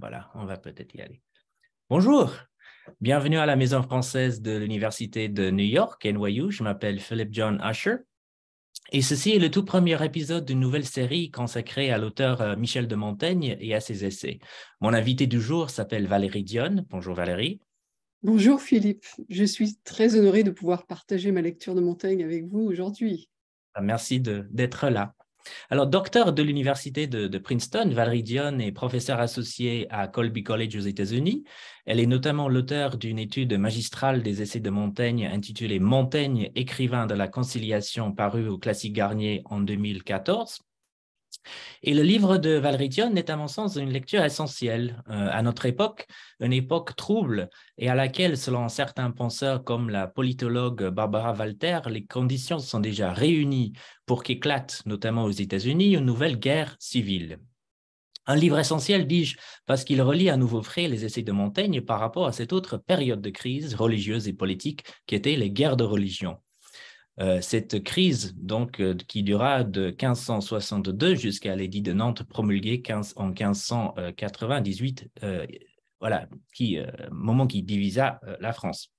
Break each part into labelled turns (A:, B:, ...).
A: voilà, on va peut-être y aller. Bonjour, bienvenue à la Maison française de l'Université de New York, NYU. Je m'appelle philippe John Usher. Et ceci est le tout premier épisode d'une nouvelle série consacrée à l'auteur euh, Michel de Montaigne et à ses essais. Mon invité du jour s'appelle Valérie Dionne. Bonjour Valérie.
B: Bonjour Philippe, je suis très honorée de pouvoir partager ma lecture de Montaigne avec vous aujourd'hui.
A: Merci d'être là. Alors, docteur de l'Université de, Princeton, Valerie Dion est professeure associée à Colby College aux États-Unis. Elle est notamment l'auteur d'une étude magistrale des essais de Montaigne intitulée Montaigne, écrivain de la conciliation, parue au Classique Garnier en 2014. Et le livre de valéry est à mon sens une lecture essentielle euh, à notre époque, une époque trouble et à laquelle, selon certains penseurs comme la politologue Barbara Walter, les conditions sont déjà réunies pour qu'éclate, notamment aux États-Unis, une nouvelle guerre civile. Un livre essentiel, dis-je, parce qu'il relie à nouveau frais les essais de Montaigne par rapport à cette autre période de crise religieuse et politique qui était les guerres de religion. Euh, cette crise donc, euh, qui dura de 1562 jusqu'à l'édit de Nantes promulgué en 1598, euh, voilà, qui, moment qui divisa la France.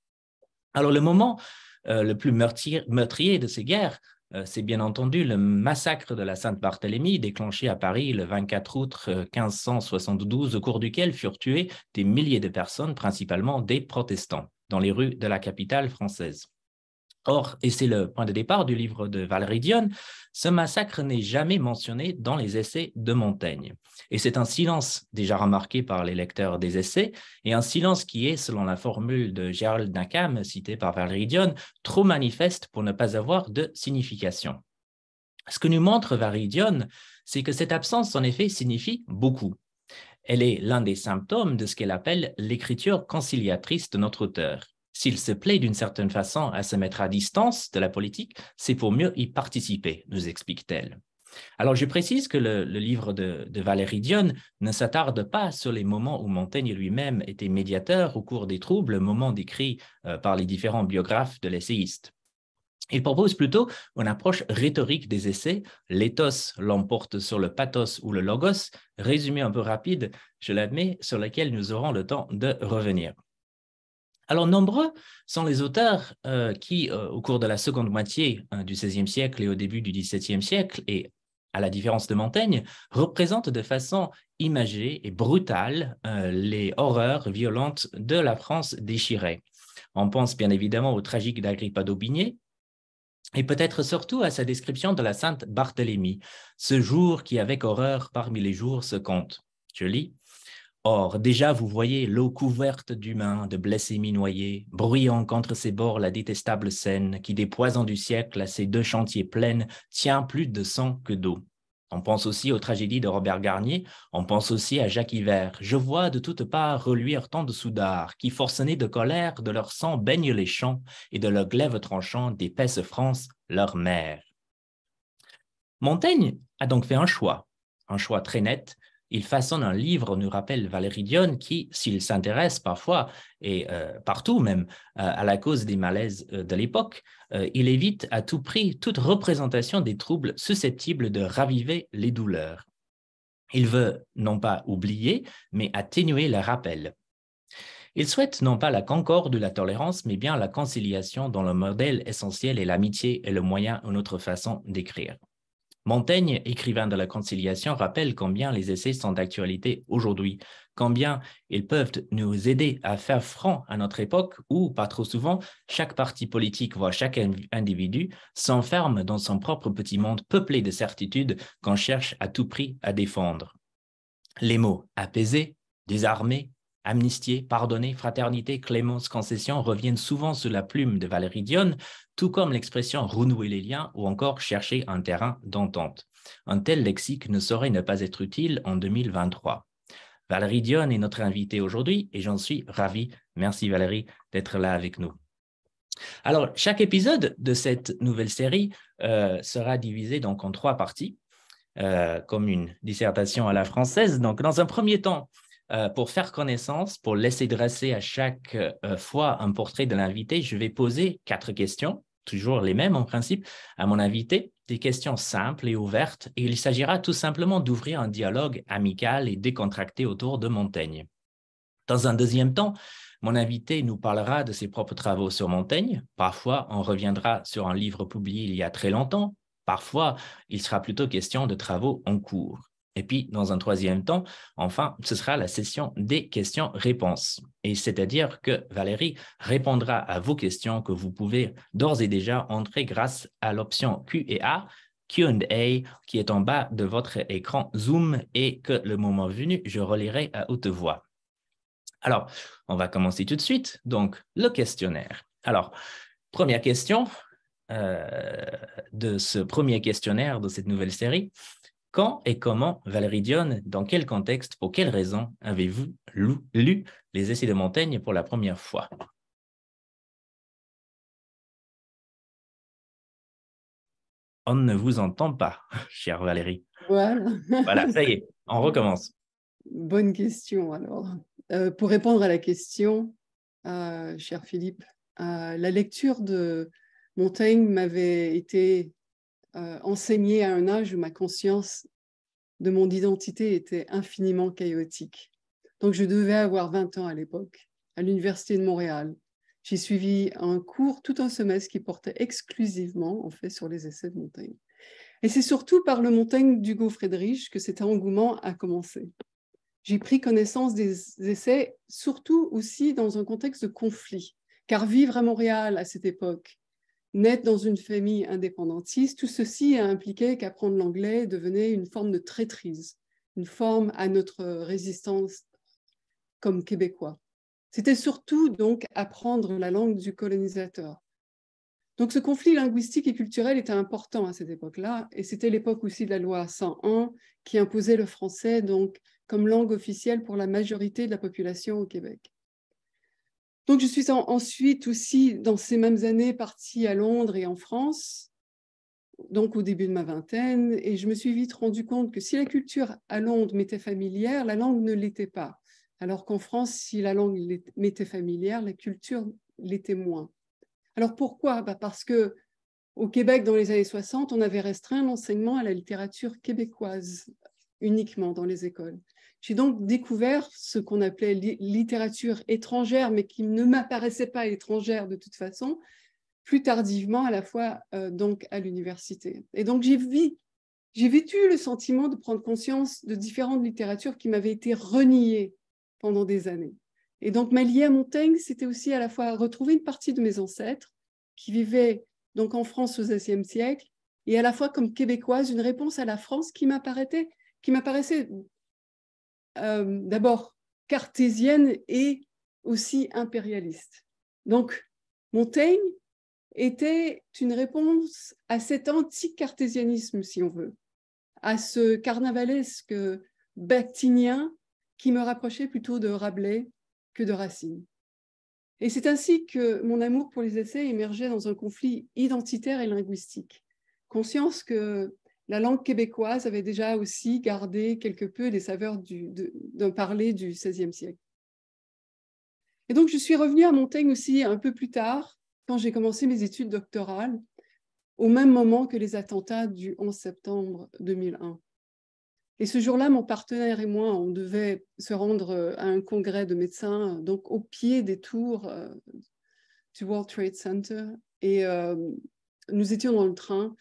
A: Alors le moment le plus meurtrier, meurtrier de ces guerres, c'est bien entendu le massacre de la Sainte-Barthélemy déclenché à Paris le 24 août 1572, au cours duquel furent tués des milliers de personnes, principalement des protestants, dans les rues de la capitale française. Or, et c'est le point de départ du livre de Valérie Dion, ce massacre n'est jamais mentionné dans les essais de Montaigne. Et c'est un silence déjà remarqué par les lecteurs des essais, et un silence qui est, selon la formule de Gérald Nakam citée par Valérie Dion, trop manifeste pour ne pas avoir de signification. Ce que nous montre Valérie Dion, c'est que cette absence, en effet, signifie beaucoup. Elle est l'un des symptômes de ce qu'elle appelle l'écriture conciliatrice de notre auteur. S'il se plaît d'une certaine façon à se mettre à distance de la politique, c'est pour mieux y participer, nous explique-t-elle. Alors, je précise que le, livre de, Valérie Dionne ne s'attarde pas sur les moments où Montaigne lui-même était médiateur au cours des troubles, moments décrits euh, par les différents biographes de l'essayiste. Il propose plutôt une approche rhétorique des essais. L'éthos l'emporte sur le pathos ou le logos, résumé un peu rapide, je l'admets, sur lequel nous aurons le temps de revenir. Alors, nombreux sont les auteurs euh, qui, euh, au cours de la seconde moitié hein, du XVIe siècle et au début du XVIIe siècle, et à la différence de Montaigne, représentent de façon imagée et brutale euh, les horreurs violentes de la France déchirée. On pense bien évidemment au tragique d'Agrippa d'Aubigné, et peut-être surtout à sa description de la Sainte Barthélemy, ce jour qui avec horreur parmi les jours se compte. Je lis. Or, déjà, vous voyez l'eau couverte d'humains, de blessés minoyés, bruyant contre ses bords la détestable scène, qui des poisons du siècle à ses deux chantiers pleines tient plus de sang que d'eau. On pense aussi aux tragédies de Robert Garnier, on pense aussi à Jacques Hiver. Je vois de toutes parts reluire tant de soudards qui, forcenés de colère, de leur sang baignent les champs et de leur glaive tranchant d'épaisse France leur mère. Montaigne a donc fait un choix, un choix très net, il façonne un livre, nous rappelle Valérie Dionne, qui, s'il s'intéresse parfois, et euh, partout même, euh, à la cause des malaises euh, de l'époque, il évite à tout prix toute représentation des troubles susceptibles de raviver les douleurs. Il veut non pas oublier, mais atténuer le rappel. Il souhaite non pas la concorde ou la tolérance, mais bien la conciliation dont le modèle essentiel est l'amitié et le moyen, une autre façon d'écrire. Montaigne, écrivain de la Conciliation, rappelle combien les essais sont d'actualité aujourd'hui, combien ils peuvent nous aider à faire franc à notre époque où, pas trop souvent, chaque parti politique, voire chaque individu, s'enferme dans son propre petit monde peuplé de certitudes qu'on cherche à tout prix à défendre. Les mots apaisés, désarmés. Amnistie, pardonner, fraternité, clémence, concession reviennent souvent sous la plume de Valérie Dionne, tout comme l'expression renouer les liens ou encore chercher un terrain d'entente. Un tel lexique ne saurait ne pas être utile en 2023. Valérie Dionne est notre invitée aujourd'hui et j'en suis ravi. Merci Valérie d'être là avec nous. Alors, chaque épisode de cette nouvelle série euh, sera divisé donc en trois parties, euh, comme une dissertation à la française. Donc, dans un premier temps, euh, pour faire connaissance, pour laisser dresser à chaque euh, fois un portrait de l'invité, je vais poser quatre questions, toujours les mêmes en principe, à mon invité, des questions simples et ouvertes, et il s'agira tout simplement d'ouvrir un dialogue amical et décontracté autour de Montaigne. Dans un deuxième temps, mon invité nous parlera de ses propres travaux sur Montaigne. Parfois, on reviendra sur un livre publié il y a très longtemps. Parfois, il sera plutôt question de travaux en cours. Et puis, dans un troisième temps, enfin, ce sera la session des questions-réponses. Et c'est-à-dire que Valérie répondra à vos questions que vous pouvez d'ores et déjà entrer grâce à l'option Q&A, Q&A, qui est en bas de votre écran Zoom et que le moment venu, je relirai à haute voix. Alors, on va commencer tout de suite. Donc, le questionnaire. Alors, première question euh, de ce premier questionnaire de cette nouvelle série. Quand et comment, Valérie Dionne, dans quel contexte, pour quelles raisons avez-vous
B: lu, les essais de Montaigne pour la première fois On ne vous entend pas,
A: chère Valérie.
B: Voilà. ça y
A: est, on recommence.
B: Bonne question alors. Euh, pour répondre à la question, euh, cher Philippe, euh, la lecture de Montaigne m'avait été euh, enseigné à un âge où ma conscience de mon identité était infiniment chaotique. Donc je devais avoir 20 ans à l'époque, à l'Université de Montréal. J'ai suivi un cours, tout un semestre qui portait exclusivement en fait sur les essais de Montaigne. Et c'est surtout par le Montaigne d'Hugo Friedrich que cet engouement a commencé. J'ai pris connaissance des essais, surtout aussi dans un contexte de conflit, car vivre à Montréal à cette époque, naître dans une famille indépendantiste, tout ceci a impliqué qu'apprendre l'anglais devenait une forme de traîtrise, une forme à notre résistance comme québécois. C'était surtout donc apprendre la langue du colonisateur. Donc ce conflit linguistique et culturel était important à cette époque-là, et c'était l'époque aussi de la loi 101 qui imposait le français donc comme langue officielle pour la majorité de la population au Québec. Donc, je suis ensuite aussi, dans ces mêmes années, partie à Londres et en France, donc au début de ma vingtaine, et je me suis vite rendu compte que si la culture à Londres m'était familière, la langue ne l'était pas. Alors qu'en France, si la langue m'était familière, la culture l'était moins. Alors pourquoi bah, Parce que au Québec, dans les années 60, on avait restreint l'enseignement à la littérature québécoise uniquement dans les écoles. J'ai donc découvert ce qu'on appelait littérature étrangère, mais qui ne m'apparaissait pas étrangère de toute façon, plus tardivement à la fois euh, donc à l'université. Et donc j'ai vécu le sentiment de prendre conscience de différentes littératures qui m'avaient été reniées pendant des années. Et donc ma liée à Montaigne, c'était aussi à la fois retrouver une partie de mes ancêtres qui vivaient donc en France au XVIe siècle, et à la fois comme québécoise, une réponse à la France qui m'apparaissait, qui m'apparaissait euh, d'abord cartésienne et aussi impérialiste. Donc, Montaigne était une réponse à cet anti-cartésianisme, si on veut, à ce carnavalesque bactinien qui me rapprochait plutôt de Rabelais que de Racine. Et c'est ainsi que mon amour pour les essais émergeait dans un conflit identitaire et linguistique. Conscience que la langue québécoise avait déjà aussi gardé quelque peu les saveurs d'un parler du XVIe siècle. Et donc, je suis revenue à Montaigne aussi un peu plus tard, quand j'ai commencé mes études doctorales, au même moment que les attentats du 11 septembre 2001. Et ce jour-là, mon partenaire et moi, on devait se rendre euh, à un congrès de médecins, donc au pied des tours euh, du World Trade Center. Et euh, nous étions dans le train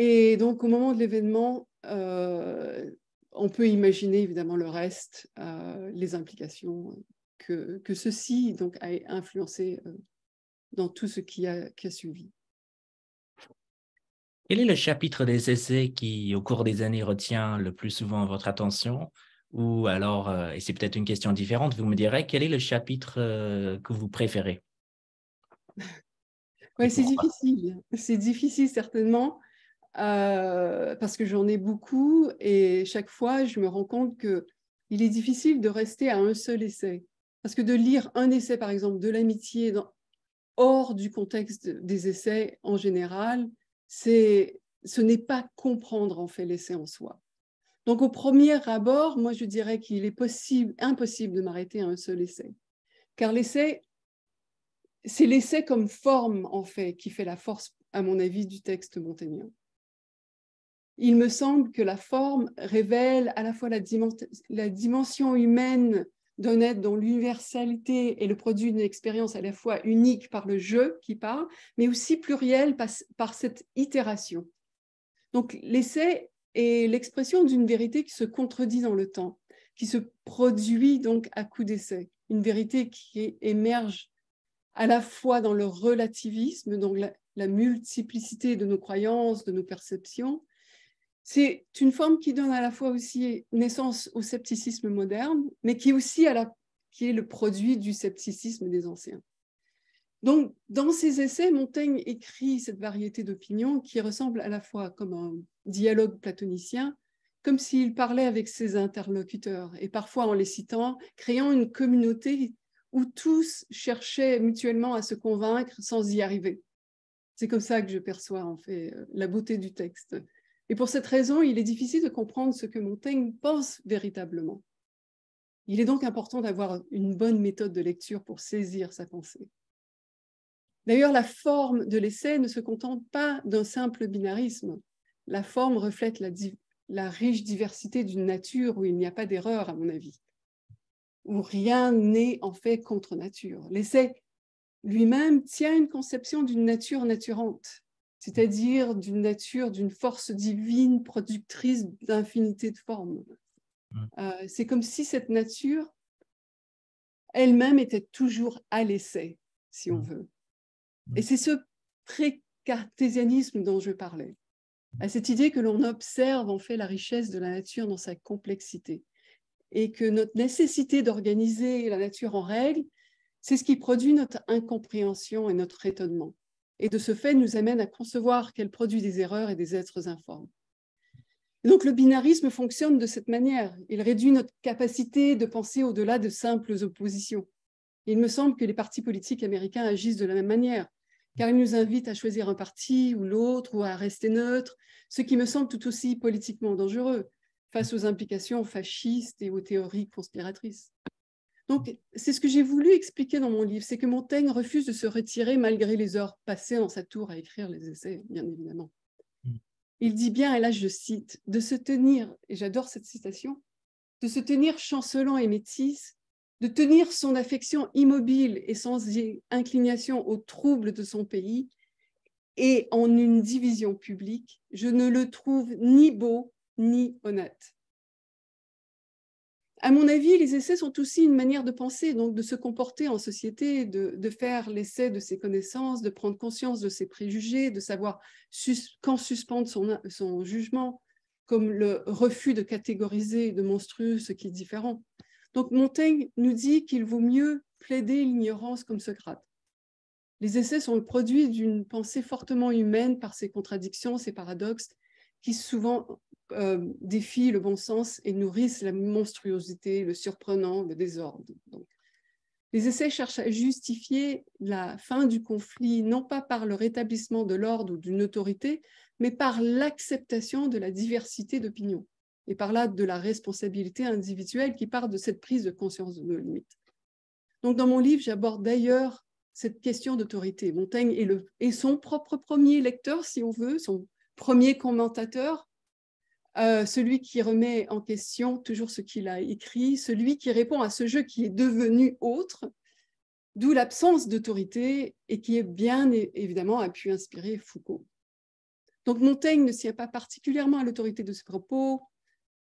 B: et donc, au moment de l'événement, euh, on peut imaginer évidemment le reste, euh, les implications que, que, ceci donc, a influencé euh, dans tout ce qui a, qui a, suivi.
A: Quel est le chapitre des essais qui, au cours des années, retient le plus souvent votre attention Ou alors, et c'est peut-être une question différente, vous me direz, quel est le chapitre que vous préférez
B: Oui, c'est difficile. C'est difficile, certainement. Euh, parce que j'en ai beaucoup et chaque fois, je me rends compte que il est difficile de rester à un seul essai. Parce que de lire un essai, par exemple, de l'amitié hors du contexte des essais en général, c'est, ce n'est pas comprendre en fait l'essai en soi. Donc au premier abord, moi je dirais qu'il est possible, impossible de m'arrêter à un seul essai. Car l'essai, c'est l'essai comme forme en fait qui fait la force, à mon avis, du texte montaignan il me semble que la forme révèle à la fois la, dimension humaine d'un être dont l'universalité est le produit d'une expérience à la fois unique par le jeu qui parle, mais aussi plurielle par, cette itération. Donc l'essai est l'expression d'une vérité qui se contredit dans le temps, qui se produit donc à coup d'essai, une vérité qui émerge à la fois dans le relativisme, donc la multiplicité de nos croyances, de nos perceptions, c'est une forme qui donne à la fois aussi naissance au scepticisme moderne, mais qui est aussi qui est le produit du scepticisme des anciens. Donc, dans ses essais, Montaigne écrit cette variété d'opinions qui ressemble à la fois comme un dialogue platonicien, comme s'il parlait avec ses interlocuteurs, et parfois en les citant, créant une communauté où tous cherchaient mutuellement à se convaincre sans y arriver. C'est comme ça que je perçois en fait la beauté du texte. Et pour cette raison, il est difficile de comprendre ce que Montaigne pense véritablement. Il est donc important d'avoir une bonne méthode de lecture pour saisir sa pensée. D'ailleurs, la forme de l'essai ne se contente pas d'un simple binarisme. La forme reflète la, riche diversité d'une nature où il n'y a pas d'erreur, à mon avis, où rien n'est en fait contre nature. L'essai lui-même tient une conception d'une nature naturante, c'est-à-dire d'une nature, d'une force divine productrice d'infinité de formes. Mm. Euh, c'est comme si cette nature elle-même était toujours à l'essai, si on mm. veut. Mm. Et c'est ce pré-cartésianisme dont je parlais, à cette idée que l'on observe en fait la richesse de la nature dans sa complexité, et que notre nécessité d'organiser la nature en règle, c'est ce qui produit notre incompréhension et notre étonnement et de ce fait nous amène à concevoir qu'elle produit des erreurs et des êtres informes. donc le binarisme fonctionne de cette manière. Il réduit notre capacité de penser au-delà de simples oppositions. il me semble que les partis politiques américains agissent de la même manière, car ils nous invitent à choisir un parti ou l'autre ou à rester neutre, ce qui me semble tout aussi politiquement dangereux face aux implications fascistes et aux théories conspiratrices. Donc, c'est ce que j'ai voulu expliquer dans mon livre, c'est que Montaigne refuse de se retirer malgré les heures passées dans sa tour à écrire les essais, bien évidemment. Mm. Il dit bien, et là je cite, de se tenir, et j'adore cette citation, de se tenir chancelant et métisse, de tenir son affection immobile et sans inclination aux troubles de son pays, et en une division publique, je ne le trouve ni beau ni honnête à mon avis, les essais sont aussi une manière de penser, donc de se comporter en société, de, faire l'essai de ses connaissances, de prendre conscience de ses préjugés, de savoir quand suspendre son, son, jugement, comme le refus de catégoriser de monstrueux ce qui est différent. Donc Montaigne nous dit qu'il vaut mieux plaider l'ignorance comme Socrate. Les essais sont le produit d'une pensée fortement humaine par ses contradictions, ses paradoxes, qui souvent euh, défient le bon sens et nourrissent la monstruosité, le surprenant, le désordre. Donc, les essais cherchent à justifier la fin du conflit non pas par le rétablissement de l'ordre ou d'une autorité, mais par l'acceptation de la diversité d'opinions et par là de la responsabilité individuelle qui part de cette prise de conscience de nos limites. Donc dans mon livre, j'aborde d'ailleurs cette question d'autorité. Montaigne est, le, est son propre premier lecteur, si on veut, son premier commentateur, euh, celui qui remet en question toujours ce qu'il a écrit, celui qui répond à ce jeu qui est devenu autre, d'où l'absence d'autorité et qui est bien évidemment a pu inspirer Foucault. Donc Montaigne ne s'y a pas particulièrement à l'autorité de ses propos,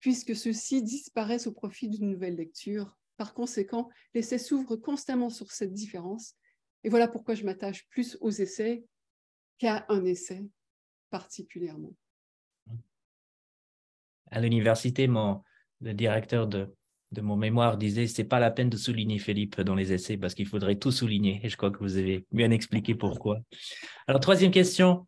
B: puisque ceux-ci disparaissent au profit d'une nouvelle lecture. Par conséquent, l'essai s'ouvre constamment sur cette différence, et voilà pourquoi je m'attache plus aux essais qu'à un essai particulièrement
A: à l'université, mon, le directeur de, mon mémoire disait c'est pas la peine de souligner Philippe dans les essais parce qu'il faudrait tout souligner. Et je crois que vous avez bien expliqué pourquoi. Alors, troisième question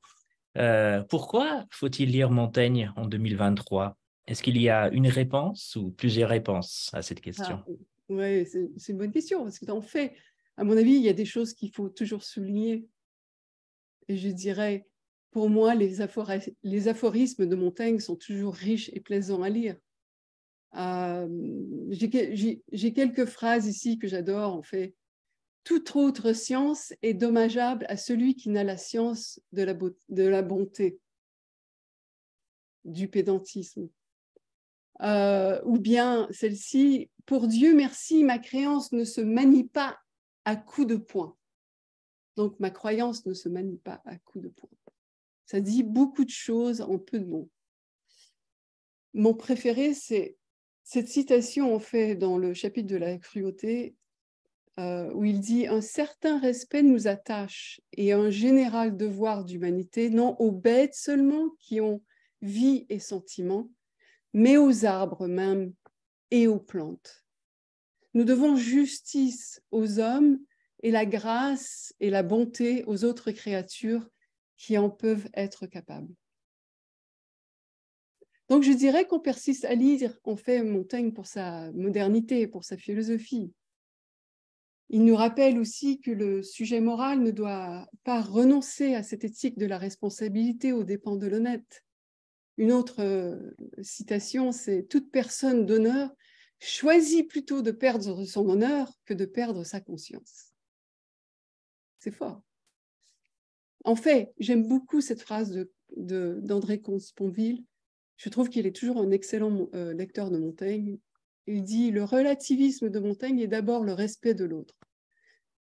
A: euh, pourquoi faut-il lire Montaigne en 2023 Est-ce qu'il y a une réponse ou plusieurs réponses à cette question ah,
B: Oui, c'est, c'est une bonne question parce qu'en fait, à mon avis, il y a des choses qu'il faut toujours souligner. Et je dirais pour moi, les, aphorismes de Montaigne sont toujours riches et plaisants à lire. Euh, j'ai quelques phrases ici que j'adore, en fait. Toute autre science est dommageable à celui qui n'a la science de la, de la bonté, du pédantisme. Euh, ou bien celle-ci, pour Dieu merci, ma créance ne se manie pas à coups de poing. Donc ma croyance ne se manie pas à coups de poing. Ça dit beaucoup de choses en peu de mots. Mon préféré, c'est cette citation, en fait, dans le chapitre de la cruauté, euh, où il dit Un certain respect nous attache et un général devoir d'humanité, non aux bêtes seulement qui ont vie et sentiment, mais aux arbres même et aux plantes. Nous devons justice aux hommes et la grâce et la bonté aux autres créatures qui en peuvent être capables. Donc je dirais qu'on persiste à lire, on fait Montaigne pour sa modernité, pour sa philosophie. Il nous rappelle aussi que le sujet moral ne doit pas renoncer à cette éthique de la responsabilité aux dépens de l'honnête. Une autre euh, citation, c'est Toute personne d'honneur choisit plutôt de perdre son honneur que de perdre sa conscience. C'est fort. En fait, j'aime beaucoup cette phrase d'André de, de Je trouve qu'il est toujours un excellent euh, lecteur de Montaigne. Il dit Le relativisme de Montaigne est d'abord le respect de l'autre.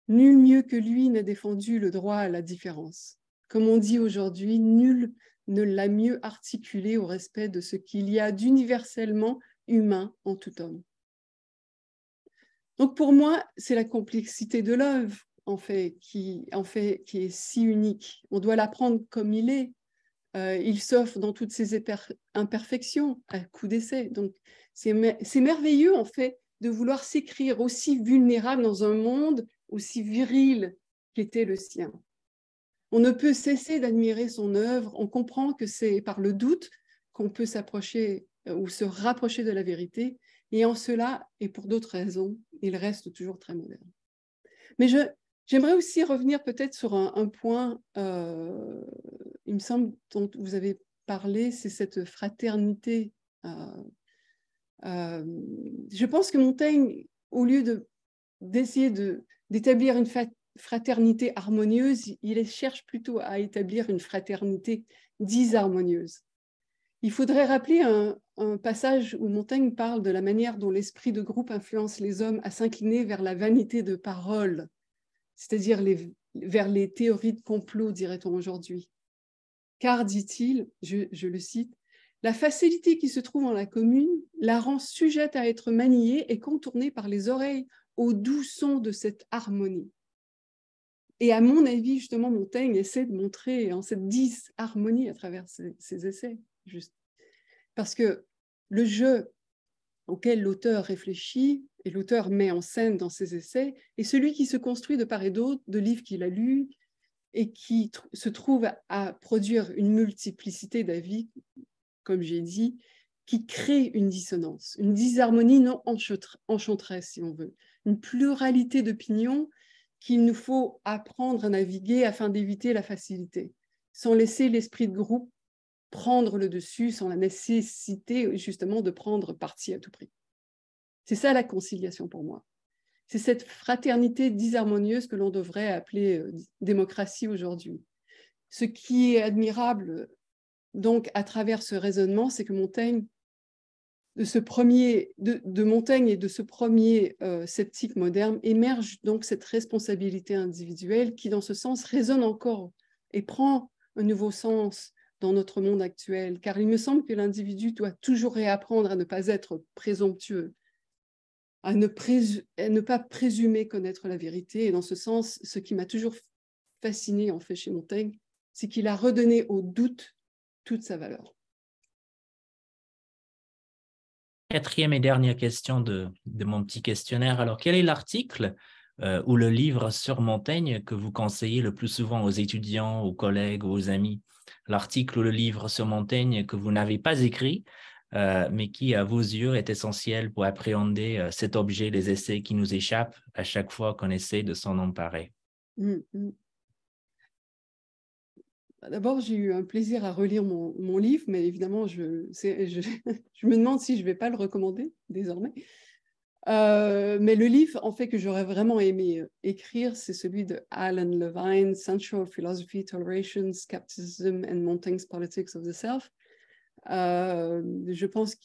B: Nul mieux que lui n'a défendu le droit à la différence. Comme on dit aujourd'hui, nul ne l'a mieux articulé au respect de ce qu'il y a d'universellement humain en tout homme. Donc pour moi, c'est la complexité de l'œuvre fait, qui, en fait, qui est si unique. On doit l'apprendre comme il est. Euh, il s'offre dans toutes ses imperfections à coup d'essai. Donc, c'est merveilleux, en fait, de vouloir s'écrire aussi vulnérable dans un monde aussi viril qu'était le sien. On ne peut cesser d'admirer son œuvre. On comprend que c'est par le doute qu'on peut s'approcher euh, ou se rapprocher de la vérité. Et en cela, et pour d'autres raisons, il reste toujours très moderne. Mais je, J'aimerais aussi revenir peut-être sur un, point, euh, il me semble, dont vous avez parlé, c'est cette fraternité. Euh, euh, je pense que Montaigne, au lieu d'essayer d'établir une fraternité harmonieuse, il cherche plutôt à établir une fraternité disharmonieuse. Il faudrait rappeler un passage où Montaigne parle de la manière dont l'esprit de groupe influence les hommes à s'incliner vers la vanité de parole c'est-à-dire vers les théories de complot, dirait-on aujourd'hui. Car, dit-il, je, le cite, la facilité qui se trouve en la commune la rend sujette à être maniée et contournée par les oreilles au doux son de cette harmonie. Et à mon avis, justement, Montaigne essaie de montrer en cette disharmonie à travers ses, ses, essais, juste. Parce que le jeu auquel l'auteur réfléchit et l'auteur met en scène dans ses essais, est celui qui se construit de part et d'autre de livres qu'il a lus et qui se trouve à, produire une multiplicité d'avis, comme j'ai dit, qui crée une dissonance, une disharmonie non enchanteresse, si on veut, une pluralité d'opinions qu'il nous faut apprendre à naviguer afin d'éviter la facilité, sans laisser l'esprit de groupe prendre le dessus, sans la nécessité justement de prendre parti à tout prix. C'est ça la conciliation pour moi. C'est cette fraternité disharmonieuse que l'on devrait appeler euh, démocratie aujourd'hui. Ce qui est admirable, donc, à travers ce raisonnement, c'est que Montaigne, de, ce premier, de, Montaigne et de ce premier euh, sceptique moderne émerge donc cette responsabilité individuelle qui, dans ce sens, résonne encore et prend un nouveau sens dans notre monde actuel, car il me semble que l'individu doit toujours réapprendre à ne pas être présomptueux, à ne, pas présumer connaître la vérité. Et dans ce sens, ce qui m'a toujours fasciné en fait chez Montaigne, c'est qu'il a redonné au doute toute sa valeur.
A: Quatrième et dernière question de, mon petit questionnaire. Alors, quel est l'article euh, ou le livre sur Montaigne que vous conseillez le plus souvent aux étudiants, aux collègues, aux amis L'article ou le livre sur Montaigne que vous n'avez pas écrit, euh, mais qui, à vos yeux, est essentiel pour appréhender euh, cet objet, les essais qui nous échappent à chaque fois qu'on essaie de s'en emparer.
B: Mmh, mmh. Bah, d'abord, j'ai eu un plaisir à relire mon, livre, mais évidemment, je, me demande si je ne vais pas le recommander désormais. Euh, mais le livre, en fait, que j'aurais vraiment aimé écrire, c'est celui de Alan Levine, *Central Philosophy, Toleration, Skepticism and Montaigne's Politics of the Self euh, je pense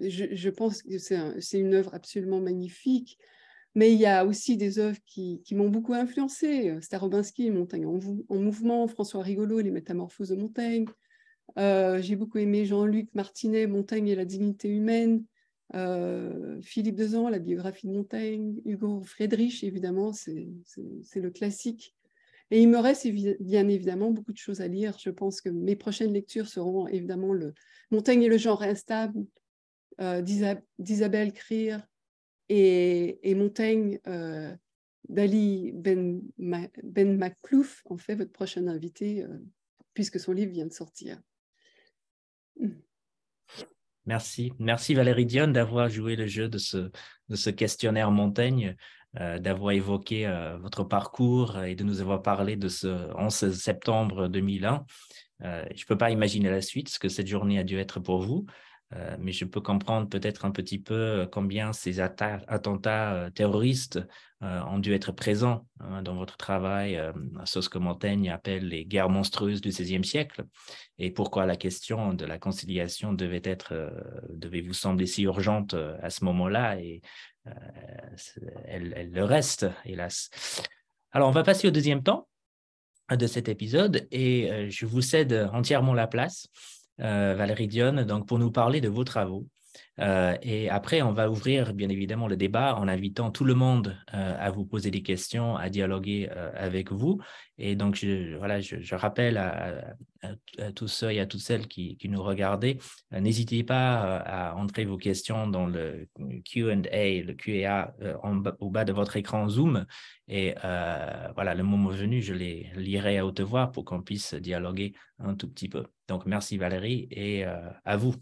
B: je, pense que c'est une œuvre absolument magnifique. Mais il y a aussi des œuvres qui, m'ont beaucoup influencé Starobinsky, Montaigne en, mouvement, François Rigolo, Les Métamorphoses de Montaigne. Euh, j'ai beaucoup aimé Jean-Luc Martinet, Montaigne et la dignité humaine. Euh, Philippe Dezan, la biographie de Montaigne. Hugo Friedrich, évidemment, c'est le classique. Et il me reste bien évidemment beaucoup de choses à lire. Je pense que mes prochaines lectures seront évidemment le Montaigne et le genre instable euh, d'Isabelle Crier et, Montaigne euh, d'Ali ben, ben en fait, votre prochaine invité, euh, puisque son livre vient de sortir.
A: Hmm. Merci. Merci Valérie Dionne d'avoir joué le jeu de ce, de ce questionnaire Montaigne. Euh, d'avoir évoqué euh, votre parcours euh, et de nous avoir parlé de ce 11 septembre 2001. je ne peux pas imaginer la suite, ce que cette journée a dû être pour vous, mais je peux comprendre peut-être un petit peu combien ces attentats terroristes ont dû être présents hein, dans votre travail, sur ce que Montaigne appelle les guerres monstrueuses du XVIe siècle, et pourquoi la question de la conciliation devait, être, devait vous sembler si urgente à ce moment-là, et euh, elle, le reste, hélas. Alors, on va passer au deuxième temps euh, de cet épisode et euh, je vous cède entièrement la place, Valérie Dionne, donc, pour nous parler de vos travaux. Euh, et après, on va ouvrir bien évidemment le débat en invitant tout le monde euh, à vous poser des questions, à dialoguer euh, avec vous. Et donc, je, voilà, je, rappelle à, tous ceux et à toutes celles qui, qui nous regardaient, n'hésitez pas à entrer vos questions dans le Q&A, le Q&A au bas de votre écran Zoom. Et voilà, le moment venu, je les lirai à haute voix pour qu'on puisse dialoguer un tout petit peu. Donc, merci Valérie et à vous.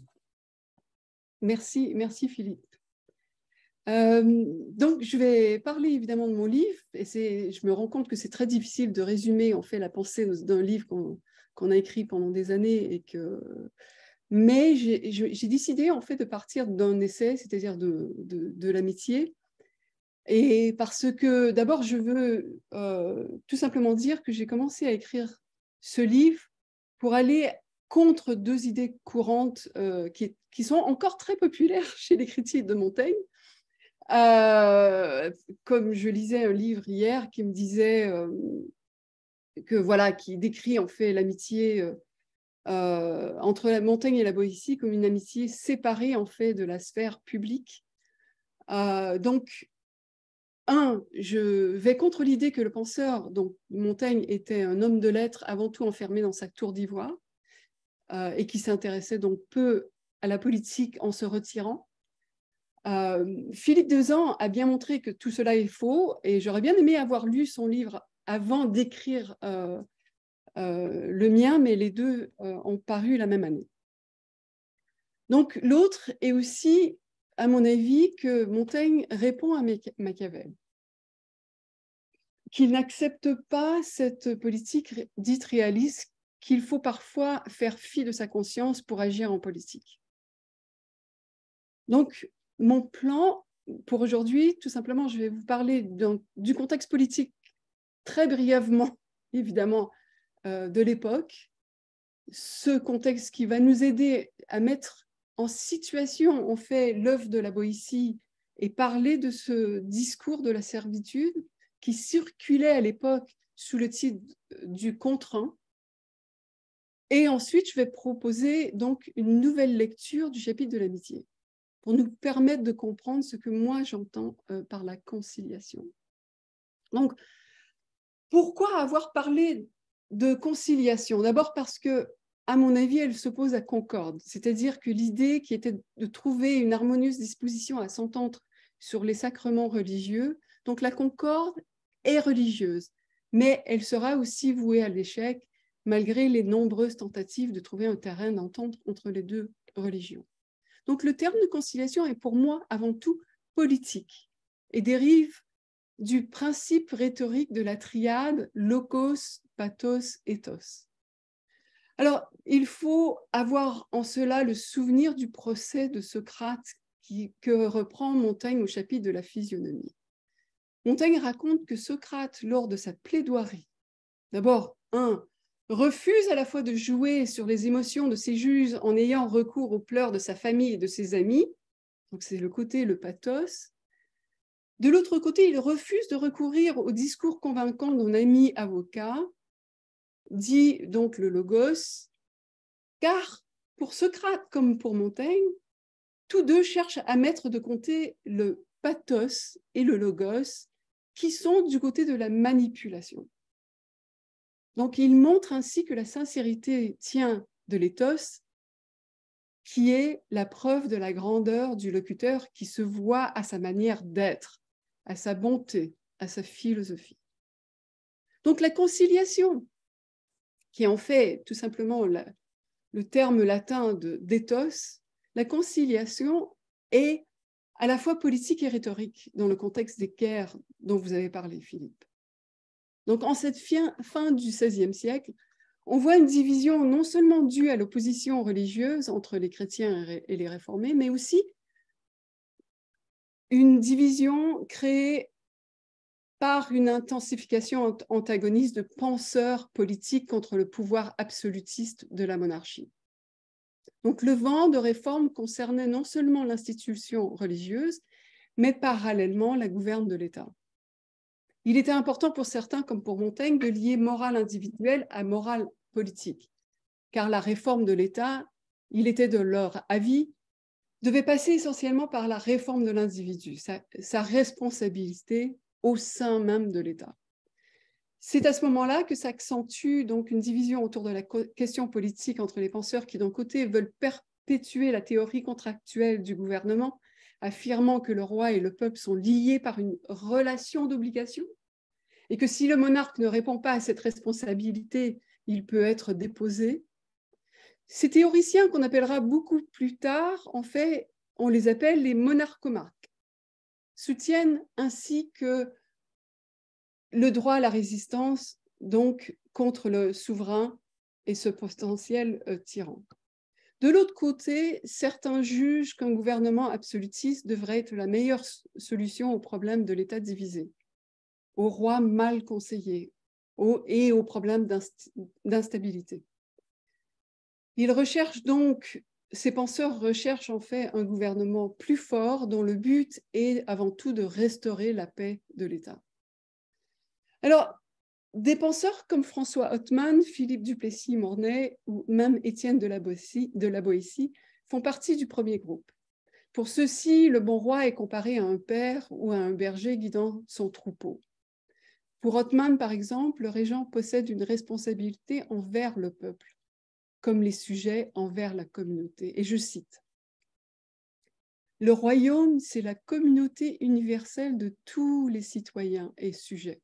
B: Merci, merci Philippe. Euh, donc, je vais parler évidemment de mon livre, et je me rends compte que c'est très difficile de résumer en fait la pensée d'un livre qu'on a écrit pendant des années, et que. Mais j'ai décidé en fait de partir d'un essai, c'est-à-dire de, l'amitié, et parce que d'abord je veux euh, tout simplement dire que j'ai commencé à écrire ce livre pour aller contre deux idées courantes euh, qui, sont encore très populaires chez les critiques de Montaigne. Euh, comme je lisais un livre hier qui me disait euh, que voilà, qui décrit en fait l'amitié entre la Montaigne et la Boétie comme une amitié séparée en fait de la sphère publique. donc, un, je vais contre l'idée que le penseur, donc Montaigne, était un homme de lettres avant tout enfermé dans sa tour d'ivoire. Euh, et qui s'intéressait donc peu à la politique en se retirant. Euh, Philippe Dezan a bien montré que tout cela est faux et j'aurais bien aimé avoir lu son livre avant d'écrire euh, le mien, mais les deux ont paru la même année. Donc l'autre est aussi, à mon avis, que Montaigne répond à Machiavel qu'il n'accepte pas cette politique dite réaliste qu'il faut parfois faire fi de sa conscience pour agir en politique. Donc, mon plan pour aujourd'hui, tout simplement, je vais vous parler du contexte politique très brièvement, évidemment, euh, de l'époque, ce contexte qui va nous aider à mettre en situation, on fait l'œuvre de la Boétie et parler de ce discours de la servitude qui circulait à l'époque sous le titre du contraint, et ensuite, je vais proposer donc une nouvelle lecture du chapitre de l'amitié pour nous permettre de comprendre ce que moi j'entends euh, par la conciliation. Donc, pourquoi avoir parlé de conciliation D'abord parce que, à mon avis, elle s'oppose à concorde, c'est-à-dire que l'idée qui était de trouver une harmonieuse disposition à s'entendre sur les sacrements religieux, donc la concorde est religieuse, mais elle sera aussi vouée à l'échec malgré les nombreuses tentatives de trouver un terrain d'entente entre les deux religions. Donc le terme de conciliation est pour moi avant tout politique et dérive du principe rhétorique de la triade locos, pathos, ethos. Alors, il faut avoir en cela le souvenir du procès de Socrate que reprend Montaigne au chapitre de la physionomie. Montaigne raconte que Socrate, lors de sa plaidoirie, d'abord, un, refuse à la fois de jouer sur les émotions de ses juges en ayant recours aux pleurs de sa famille et de ses amis, donc c'est le côté le pathos. De l'autre côté, il refuse de recourir au discours convaincant d'un ami avocat, dit donc le logos, car pour Socrate comme pour Montaigne, tous deux cherchent à mettre de côté le pathos et le logos qui sont du côté de la manipulation. Donc il montre ainsi que la sincérité tient de l'éthos, qui est la preuve de la grandeur du locuteur qui se voit à sa manière d'être, à sa bonté, à sa philosophie. Donc la conciliation, qui en fait tout simplement le terme latin d'éthos, la conciliation est à la fois politique et rhétorique dans le contexte des guerres dont vous avez parlé, Philippe. Donc en cette fin du XVIe siècle, on voit une division non seulement due à l'opposition religieuse entre les chrétiens et les réformés, mais aussi une division créée par une intensification antagoniste de penseurs politiques contre le pouvoir absolutiste de la monarchie. Donc le vent de réforme concernait non seulement l'institution religieuse, mais parallèlement la gouverne de l'État. Il était important pour certains, comme pour Montaigne, de lier morale individuelle à morale politique, car la réforme de l'État, il était de leur avis, devait passer essentiellement par la réforme de l'individu, sa, responsabilité au sein même de l'État. C'est à ce moment-là que s'accentue donc une division autour de la question politique entre les penseurs qui, d'un côté, veulent perpétuer la théorie contractuelle du gouvernement affirmant que le roi et le peuple sont liés par une relation d'obligation et que si le monarque ne répond pas à cette responsabilité, il peut être déposé. Ces théoriciens qu'on appellera beaucoup plus tard, en fait, on les appelle les monarchomarques, soutiennent ainsi que le droit à la résistance, donc contre le souverain et ce potentiel euh, tyran. De l'autre côté, certains jugent qu'un gouvernement absolutiste devrait être la meilleure solution au problème de l'État divisé, au roi mal conseillé et au problème d'instabilité. Ils recherchent donc, ces penseurs recherchent en fait un gouvernement plus fort dont le but est avant tout de restaurer la paix de l'État. Alors, des penseurs comme François Ottman, Philippe Duplessis-Mornay ou même Étienne de la, Boétie, font partie du premier groupe. Pour ceux-ci, le bon roi est comparé à un père ou à un berger guidant son troupeau. Pour Ottman, par exemple, le régent possède une responsabilité envers le peuple, comme les sujets envers la communauté. Et je cite Le royaume, c'est la communauté universelle de tous les citoyens et sujets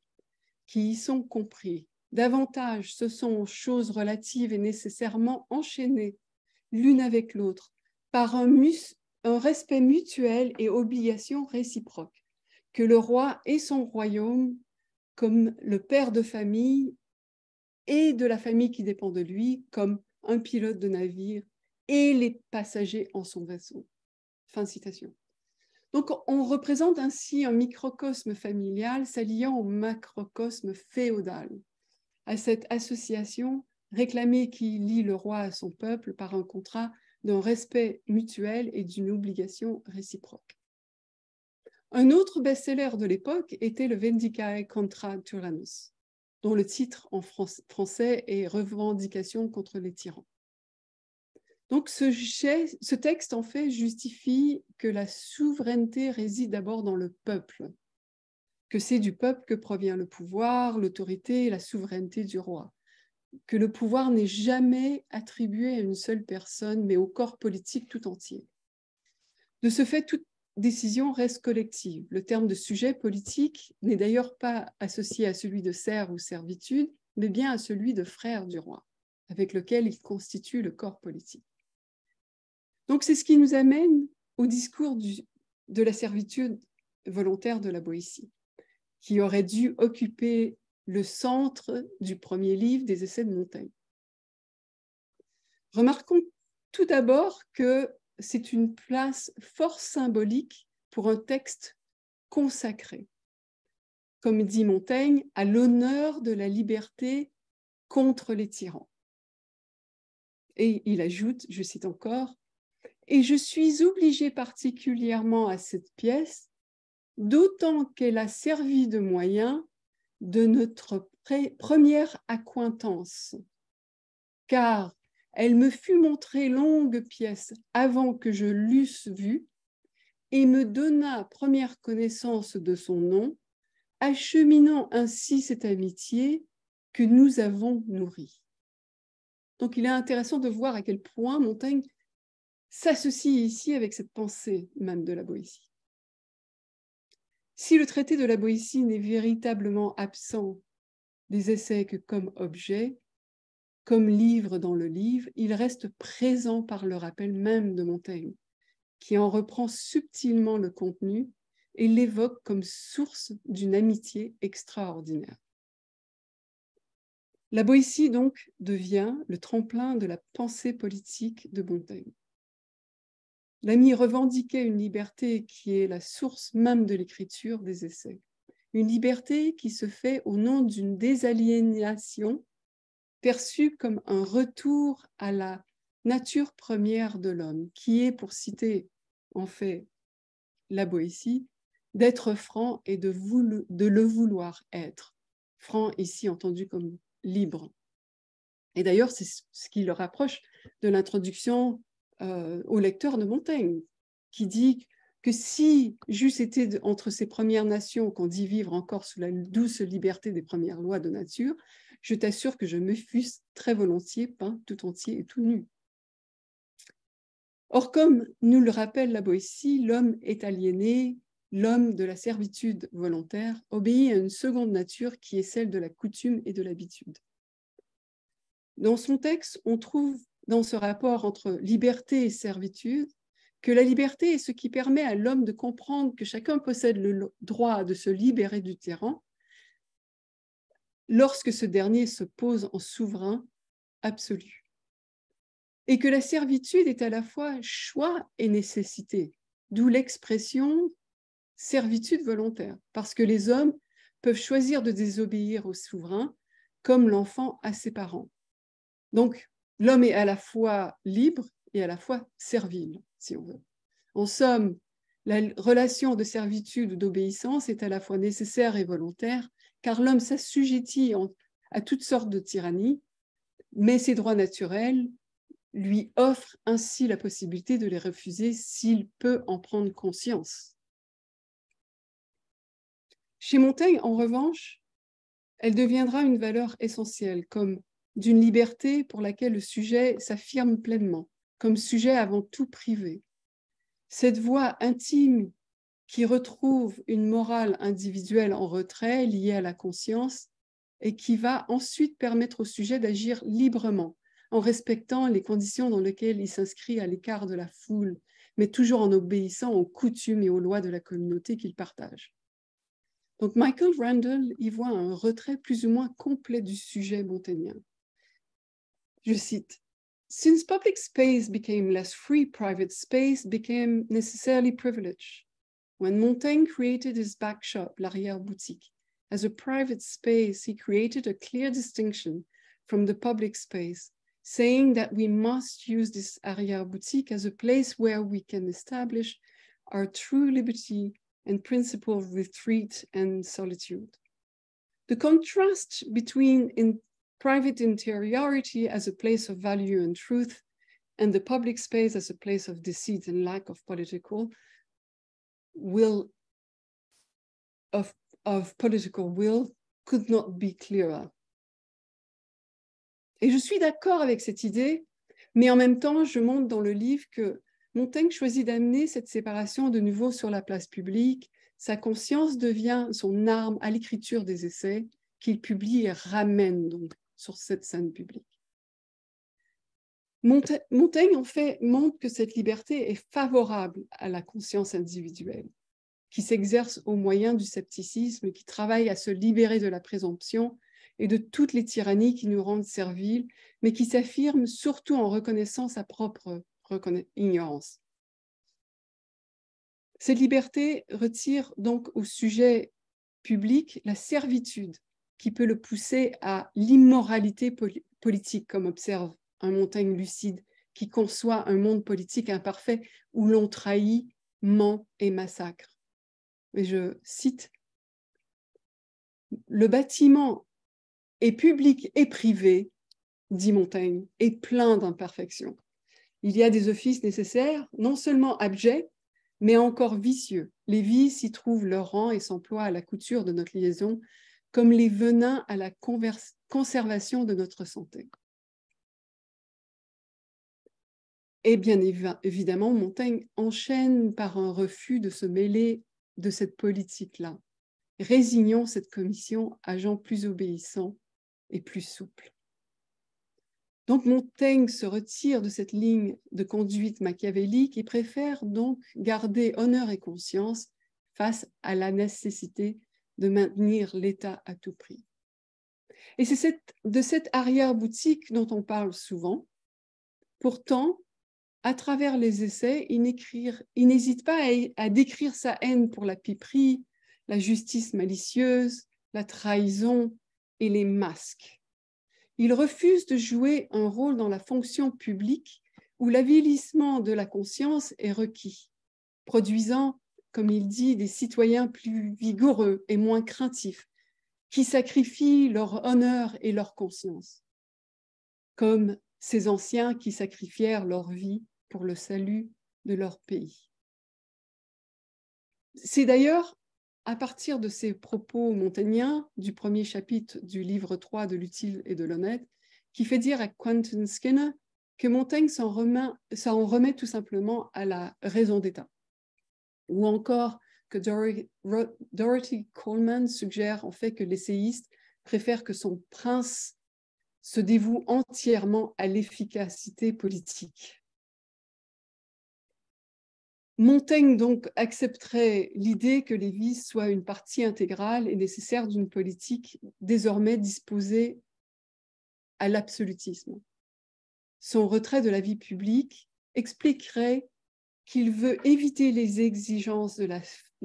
B: qui y sont compris. Davantage, ce sont choses relatives et nécessairement enchaînées l'une avec l'autre par un, respect mutuel et obligation réciproque, que le roi et son royaume, comme le père de famille et de la famille qui dépend de lui, comme un pilote de navire et les passagers en son vaisseau. Fin de citation. Donc, on représente ainsi un microcosme familial s'alliant au macrocosme féodal. À cette association réclamée qui lie le roi à son peuple par un contrat d'un respect mutuel et d'une obligation réciproque. Un autre best-seller de l'époque était le Vendicae contra Turanus, dont le titre en français est Revendication contre les tyrans. Donc ce, ce texte, en fait, justifie que la souveraineté réside d'abord dans le peuple, que c'est du peuple que provient le pouvoir, l'autorité et la souveraineté du roi, que le pouvoir n'est jamais attribué à une seule personne, mais au corps politique tout entier. De ce fait, toute décision reste collective. Le terme de sujet politique n'est d'ailleurs pas associé à celui de serf ou servitude, mais bien à celui de frère du roi, avec lequel il constitue le corps politique. Donc c'est ce qui nous amène au discours de la servitude volontaire de la Boétie, qui aurait dû occuper le centre du premier livre des Essais de Montaigne. Remarquons tout d'abord que c'est une place fort symbolique pour un texte consacré, comme dit Montaigne, à l'honneur de la liberté contre les tyrans. Et il ajoute, je cite encore, et je suis obligée particulièrement à cette pièce, d'autant qu'elle a servi de moyen de notre première accointance car elle me fut montrée longue pièce avant que je l'eusse vue et me donna première connaissance de son nom, acheminant ainsi cette amitié que nous avons nourrie. Donc il est intéressant de voir à quel point Montaigne s'associe ici avec cette pensée même de la Boétie. Si le traité de la Boétie n'est véritablement absent des essais que comme objet, comme livre dans le livre, il reste présent par le rappel même de Montaigne, qui en reprend subtilement le contenu et l'évoque comme source d'une amitié extraordinaire. La Boétie donc devient le tremplin de la pensée politique de Montaigne. L'ami revendiquait une liberté qui est la source même de l'écriture des essais, une liberté qui se fait au nom d'une désaliénation perçue comme un retour à la nature première de l'homme, qui est, pour citer en fait la Boétie, d'être franc et de, de le vouloir être. Franc ici entendu comme libre. Et d'ailleurs, c'est ce qui le rapproche de l'introduction euh, au lecteur de Montaigne, qui dit que si j'eusse été entre ces Premières Nations qu'on dit vivre encore sous la douce liberté des premières lois de nature, je t'assure que je me fusse très volontiers peint tout entier et tout nu. Or, comme nous le rappelle la Boétie, l'homme est aliéné, l'homme de la servitude volontaire obéit à une seconde nature qui est celle de la coutume et de l'habitude. Dans son texte, on trouve dans ce rapport entre liberté et servitude que la liberté est ce qui permet à l'homme de comprendre que chacun possède le droit de se libérer du terrain lorsque ce dernier se pose en souverain absolu. Et que la servitude est à la fois choix et nécessité, d'où l'expression servitude volontaire, parce que les hommes peuvent choisir de désobéir au souverain comme l'enfant à ses parents. Donc, l'homme est à la fois libre et à la fois servile, si on veut. En somme, la relation de servitude ou d'obéissance est à la fois nécessaire et volontaire, car l'homme s'assujettit à toutes sortes de tyrannies, mais ses droits naturels lui offrent ainsi la possibilité de les refuser s'il peut en prendre conscience. Chez Montaigne, en revanche, elle deviendra une valeur essentielle, comme d'une liberté pour laquelle le sujet s'affirme pleinement, comme sujet avant tout privé. Cette voie intime qui retrouve une morale individuelle en retrait liée à la conscience et qui va ensuite permettre au sujet d'agir librement en respectant les conditions dans lesquelles il s'inscrit à l'écart de la foule, mais toujours en obéissant aux coutumes et aux lois de la communauté qu'il partage. Donc Michael Randall y voit un retrait plus ou moins complet du sujet montagnien. je cite, Since public space became less free, private space became necessarily privileged. When Montaigne created his back shop, L'Arrière Boutique, as a private space, he created a clear distinction from the public space, saying that we must use this Arrière Boutique as a place where we can establish our true liberty and principle of retreat and solitude. The contrast between in private interiority as a place of value and truth, and the public space as a place of deceit and lack of political will, of, political will, could not be clearer. Et je suis d'accord avec cette idée, mais en même temps, je montre dans le livre que Montaigne choisit d'amener cette séparation de nouveau sur la place publique. Sa conscience devient son arme à l'écriture des essais qu'il publie et ramène donc sur cette scène publique. Montaigne, en fait, montre que cette liberté est favorable à la conscience individuelle, qui s'exerce au moyen du scepticisme, qui travaille à se libérer de la présomption et de toutes les tyrannies qui nous rendent serviles, mais qui s'affirme surtout en reconnaissant sa propre ignorance. Cette liberté retire donc au sujet public la servitude qui peut le pousser à l'immoralité politique, comme observe un Montaigne lucide, qui conçoit un monde politique imparfait où l'on trahit, ment et massacre. Et je cite, Le bâtiment est public et privé, dit Montaigne, et plein d'imperfections. Il y a des offices nécessaires, non seulement abjects, mais encore vicieux. Les vices y trouvent leur rang et s'emploient à la couture de notre liaison comme les venins à la conservation de notre santé. Et bien évidemment, Montaigne enchaîne par un refus de se mêler de cette politique-là, résignant cette commission à gens plus obéissants et plus souples. Donc Montaigne se retire de cette ligne de conduite machiavélique et préfère donc garder honneur et conscience face à la nécessité de maintenir l'État à tout prix. Et c'est de cette arrière-boutique dont on parle souvent. Pourtant, à travers les essais, il, n'hésite pas à, décrire sa haine pour la piperie, la justice malicieuse, la trahison et les masques. Il refuse de jouer un rôle dans la fonction publique où l'avilissement de la conscience est requis, produisant comme il dit, des citoyens plus vigoureux et moins craintifs, qui sacrifient leur honneur et leur conscience, comme ces anciens qui sacrifièrent leur vie pour le salut de leur pays. C'est d'ailleurs à partir de ces propos montaigniens du premier chapitre du livre 3 de l'utile et de l'honnête qui fait dire à Quentin Skinner que Montaigne s'en remet, tout simplement à la raison d'État, ou encore que Dorothy, Coleman suggère en fait que l'essayiste préfère que son prince se dévoue entièrement à l'efficacité politique. Montaigne donc accepterait l'idée que vies soit une partie intégrale et nécessaire d'une politique désormais disposée à l'absolutisme. Son retrait de la vie publique expliquerait qu'il veut éviter les exigences de la,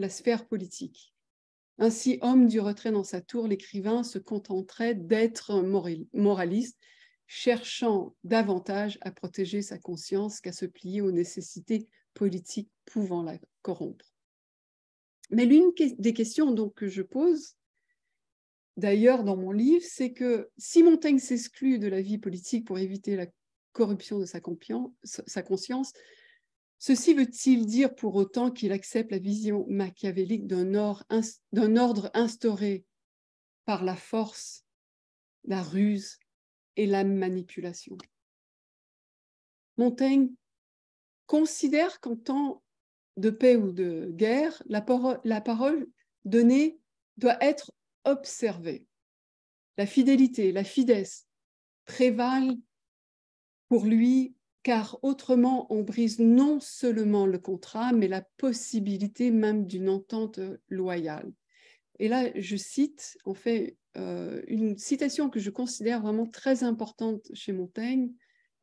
B: sphère politique. Ainsi, homme du retrait dans sa tour, l'écrivain se contenterait d'être moraliste, cherchant davantage à protéger sa conscience qu'à se plier aux nécessités politiques pouvant la corrompre. Mais l'une des questions donc, que je pose, d'ailleurs dans mon livre, c'est que si Montaigne s'exclut de la vie politique pour éviter la corruption de sa conscience, Ceci veut-il dire pour autant qu'il accepte la vision machiavélique d'un ordre instauré par la force, la ruse et la manipulation Montaigne considère qu'en temps de paix ou de guerre, la parole, donnée doit être observée. La fidélité, la fidesse prévalent pour lui car autrement on brise non seulement le contrat, mais la possibilité même d'une entente loyale. Et là, je cite en fait euh, une citation que je considère vraiment très importante chez Montaigne,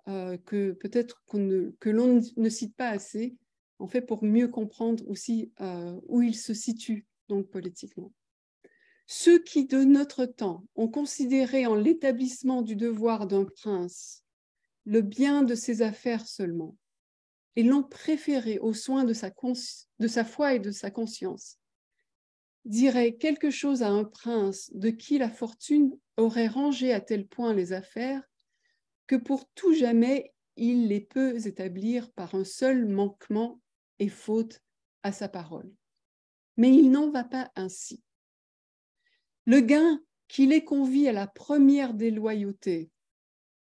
B: euh, que peut-être que l'on ne cite pas assez, en fait pour mieux comprendre aussi euh, où il se situe donc politiquement. Ceux qui de notre temps ont considéré en l'établissement du devoir d'un prince le bien de ses affaires seulement, et l'ont préféré aux soins de sa, foi et de sa conscience, dirait quelque chose à un prince de qui la fortune aurait rangé à tel point les affaires que pour tout jamais il les peut établir par un seul manquement et faute à sa parole. Mais il n'en va pas ainsi. Le gain qu'il les convie à la première des loyautés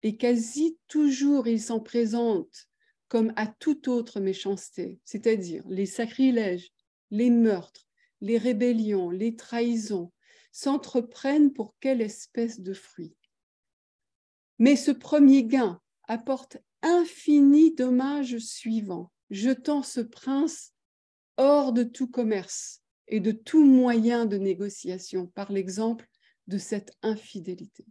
B: et quasi toujours il s'en présente comme à toute autre méchanceté, c'est-à-dire les sacrilèges, les meurtres, les rébellions, les trahisons, s'entreprennent pour quelle espèce de fruit. Mais ce premier gain apporte infini dommage suivant, jetant ce prince hors de tout commerce et de tout moyen de négociation par l'exemple de cette infidélité.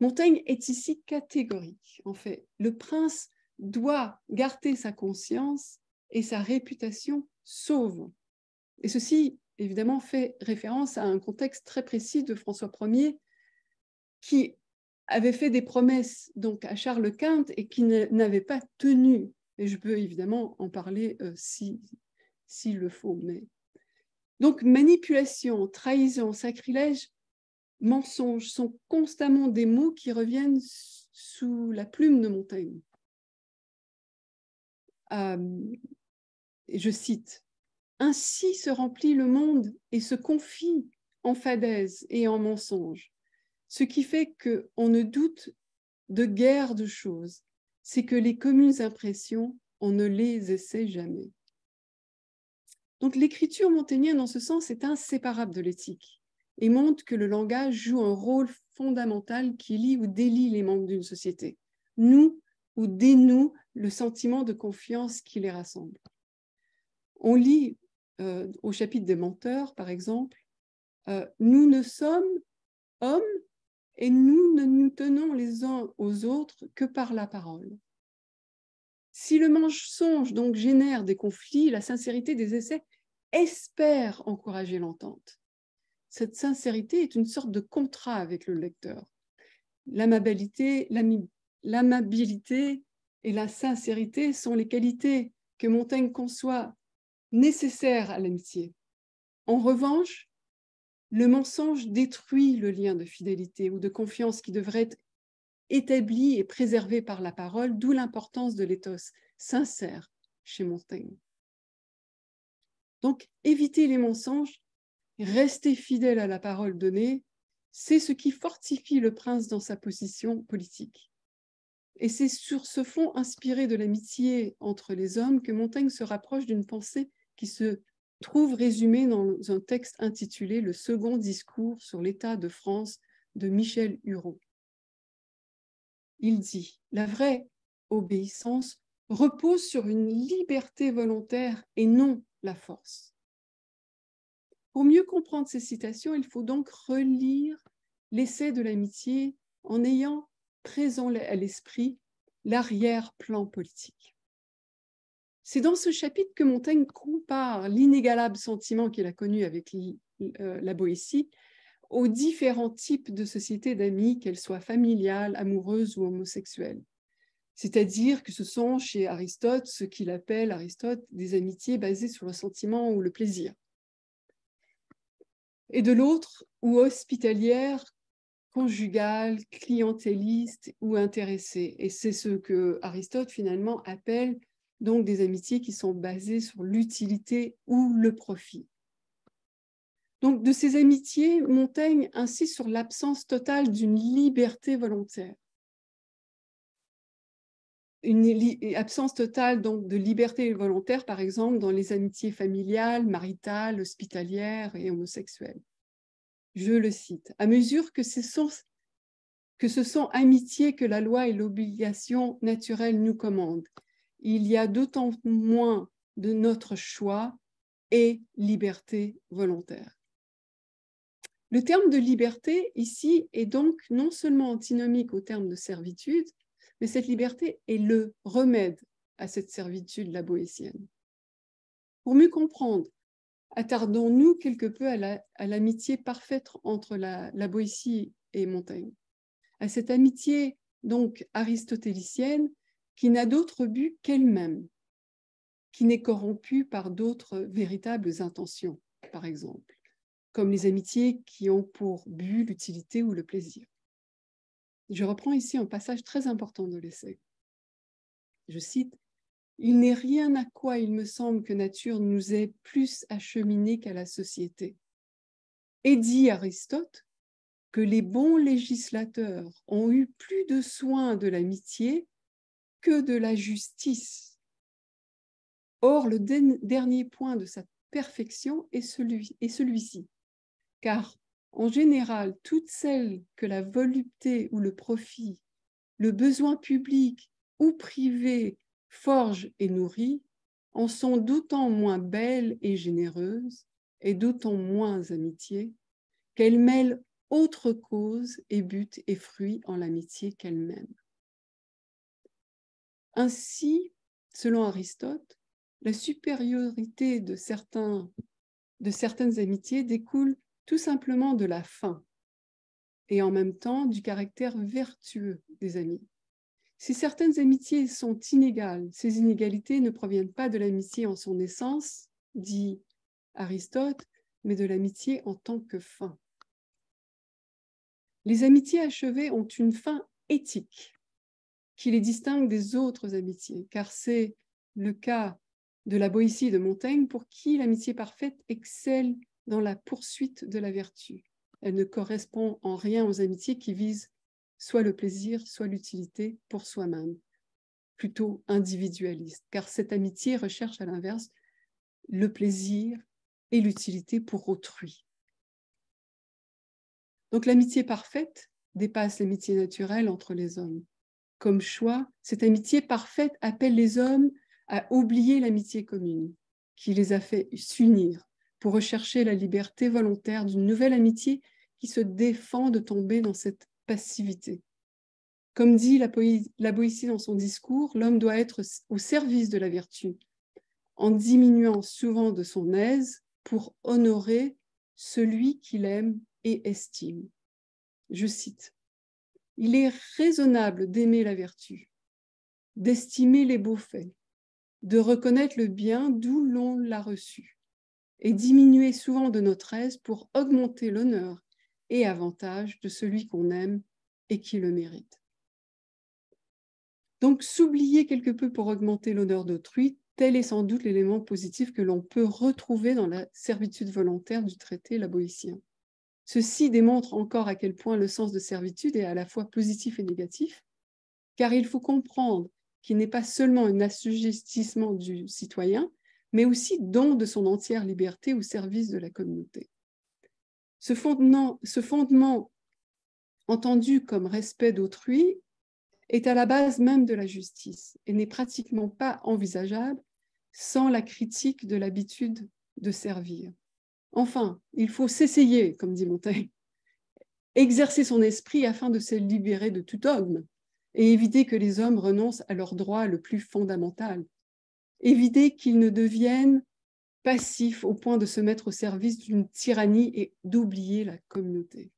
B: Montaigne est ici catégorique. En fait, le prince doit garder sa conscience et sa réputation sauve. Et ceci, évidemment, fait référence à un contexte très précis de François Ier, qui avait fait des promesses donc à Charles Quint et qui n'avait pas tenu. Et je peux évidemment en parler euh, si s'il le faut. Mais donc manipulation, trahison, sacrilège mensonges sont constamment des mots qui reviennent sous la plume de Montaigne. Euh, je cite, Ainsi se remplit le monde et se confie en fadaise et en mensonges. ce qui fait qu'on ne doute de guère de choses, c'est que les communes impressions, on ne les essaie jamais. Donc l'écriture montaignienne, en ce sens, est inséparable de l'éthique et montre que le langage joue un rôle fondamental qui lie ou délie les membres d'une société, nous ou dénoue le sentiment de confiance qui les rassemble. On lit euh, au chapitre des menteurs, par exemple, euh, Nous ne sommes hommes et nous ne nous tenons les uns aux autres que par la parole. Si le mensonge donc génère des conflits, la sincérité des essais espère encourager l'entente cette sincérité est une sorte de contrat avec le lecteur. L'amabilité, l'amabilité et la sincérité sont les qualités que Montaigne conçoit nécessaires à l'amitié. En revanche, le mensonge détruit le lien de fidélité ou de confiance qui devrait être établi et préservé par la parole, d'où l'importance de l'éthos sincère chez Montaigne. Donc, éviter les mensonges rester fidèle à la parole donnée, c'est ce qui fortifie le prince dans sa position politique. Et c'est sur ce fond inspiré de l'amitié entre les hommes que Montaigne se rapproche d'une pensée qui se trouve résumée dans un texte intitulé Le second discours sur l'état de France de Michel Huron. Il dit La vraie obéissance repose sur une liberté volontaire et non la force. Pour mieux comprendre ces citations, il faut donc relire l'essai de l'amitié en ayant présent à l'esprit l'arrière-plan politique. C'est dans ce chapitre que Montaigne compare l'inégalable sentiment qu'il a connu avec euh, la Boétie aux différents types de sociétés d'amis, qu'elles soient familiales, amoureuses ou homosexuelles. C'est-à-dire que ce sont chez Aristote ce qu'il appelle Aristote des amitiés basées sur le sentiment ou le plaisir et de l'autre ou hospitalière, conjugale, clientéliste ou intéressée. Et c'est ce que Aristote finalement appelle donc des amitiés qui sont basées sur l'utilité ou le profit. Donc de ces amitiés, Montaigne insiste sur l'absence totale d'une liberté volontaire une absence totale donc de liberté volontaire, par exemple, dans les amitiés familiales, maritales, hospitalières et homosexuelles. Je le cite. À mesure que, ce sont, que ce sont amitiés que la loi et l'obligation naturelle nous commandent, il y a d'autant moins de notre choix et liberté volontaire. Le terme de liberté ici est donc non seulement antinomique au terme de servitude, mais cette liberté est le remède à cette servitude laboétienne. Pour mieux comprendre, attardons-nous quelque peu à l'amitié parfaite entre la, la Boétie et Montaigne, à cette amitié donc aristotélicienne qui n'a d'autre but qu'elle-même, qui n'est corrompue par d'autres véritables intentions, par exemple, comme les amitiés qui ont pour but l'utilité ou le plaisir. Je reprends ici un passage très important de l'essai. Je cite Il n'est rien à quoi il me semble que nature nous ait plus acheminés qu'à la société. Et dit Aristote que les bons législateurs ont eu plus de soin de l'amitié que de la justice. Or, le dernier point de sa perfection est celui-ci, celui car en général, toutes celles que la volupté ou le profit, le besoin public ou privé forge et nourrit, en sont d'autant moins belles et généreuses, et d'autant moins amitiées qu'elles mêlent autre cause et but et fruit en l'amitié qu'elles même Ainsi, selon Aristote, la supériorité de, certains, de certaines amitiés découle tout simplement de la fin et en même temps du caractère vertueux des amis. Si certaines amitiés sont inégales, ces inégalités ne proviennent pas de l'amitié en son essence, dit Aristote, mais de l'amitié en tant que fin. Les amitiés achevées ont une fin éthique qui les distingue des autres amitiés, car c'est le cas de la Boétie de Montaigne pour qui l'amitié parfaite excelle dans la poursuite de la vertu. Elle ne correspond en rien aux amitiés qui visent soit le plaisir, soit l'utilité pour soi-même, plutôt individualiste, car cette amitié recherche à l'inverse le plaisir et l'utilité pour autrui. Donc l'amitié parfaite dépasse l'amitié naturelle entre les hommes. Comme choix, cette amitié parfaite appelle les hommes à oublier l'amitié commune qui les a fait s'unir pour rechercher la liberté volontaire d'une nouvelle amitié qui se défend de tomber dans cette passivité. Comme dit la, dans son discours, l'homme doit être au service de la vertu, en diminuant souvent de son aise pour honorer celui qu'il aime et estime. Je cite, Il est raisonnable d'aimer la vertu, d'estimer les beaux faits, de reconnaître le bien d'où l'on l'a reçu, et diminuer souvent de notre aise pour augmenter l'honneur et avantage de celui qu'on aime et qui le mérite. Donc s'oublier quelque peu pour augmenter l'honneur d'autrui, tel est sans doute l'élément positif que l'on peut retrouver dans la servitude volontaire du traité laboïtien. Ceci démontre encore à quel point le sens de servitude est à la fois positif et négatif, car il faut comprendre qu'il n'est pas seulement un assujettissement du citoyen, mais aussi don de son entière liberté au service de la communauté. Ce fondement, entendu comme respect d'autrui est à la base même de la justice et n'est pratiquement pas envisageable sans la critique de l'habitude de servir. Enfin, il faut s'essayer, comme dit Montaigne, exercer son esprit afin de se libérer de tout homme et éviter que les hommes renoncent à leur droit le plus fondamental, éviter qu'ils ne deviennent passifs au point de se mettre au service d'une tyrannie et d'oublier la communauté.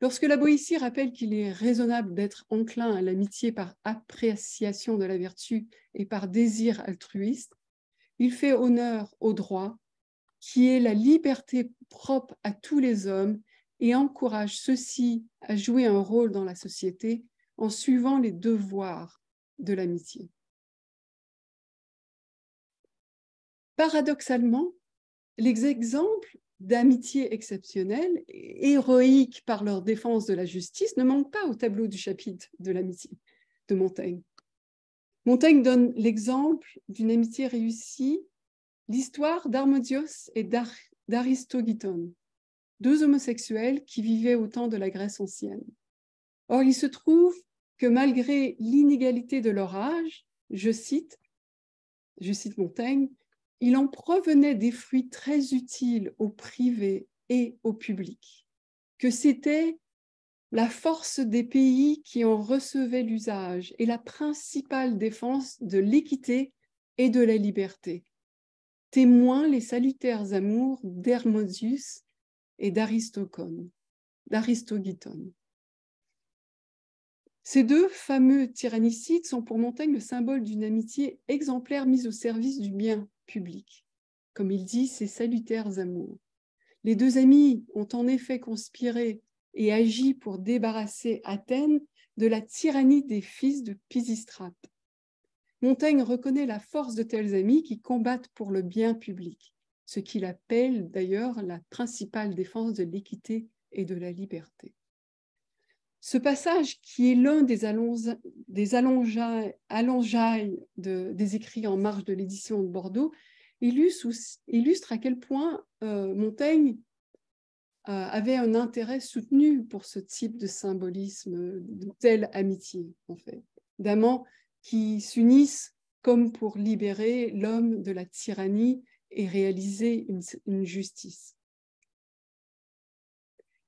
B: Lorsque la Boétie rappelle qu'il est raisonnable d'être enclin à l'amitié par appréciation de la vertu et par désir altruiste, il fait honneur au droit qui est la liberté propre à tous les hommes et encourage ceux-ci à jouer un rôle dans la société en suivant les devoirs de l'amitié. paradoxalement, les exemples d'amitié exceptionnelle, héroïque par leur défense de la justice, ne manquent pas au tableau du chapitre de l'amitié de Montaigne. Montaigne donne l'exemple d'une amitié réussie, l'histoire d'Armodios et d'Aristogiton, deux homosexuels qui vivaient au temps de la Grèce ancienne. Or, il se trouve que malgré l'inégalité de leur âge, je cite, je cite Montaigne, il en provenait des fruits très utiles au privé et au public, que c'était la force des pays qui en recevaient l'usage et la principale défense de l'équité et de la liberté. Témoins les salutaires amours d'Hermosius et d'Aristogiton. Ces deux fameux tyrannicides sont pour Montaigne le symbole d'une amitié exemplaire mise au service du bien, public, Comme il dit, ses salutaires amours. Les deux amis ont en effet conspiré et agi pour débarrasser Athènes de la tyrannie des fils de Pisistrate. Montaigne reconnaît la force de tels amis qui combattent pour le bien public, ce qu'il appelle d'ailleurs la principale défense de l'équité et de la liberté. Ce passage, qui est l'un des, des allongeailles, des écrits en marge de l'édition de Bordeaux, illustre, à quel point euh, Montaigne euh, avait un intérêt soutenu pour ce type de symbolisme, de telle amitié, en fait, d'amants qui s'unissent comme pour libérer l'homme de la tyrannie et réaliser une justice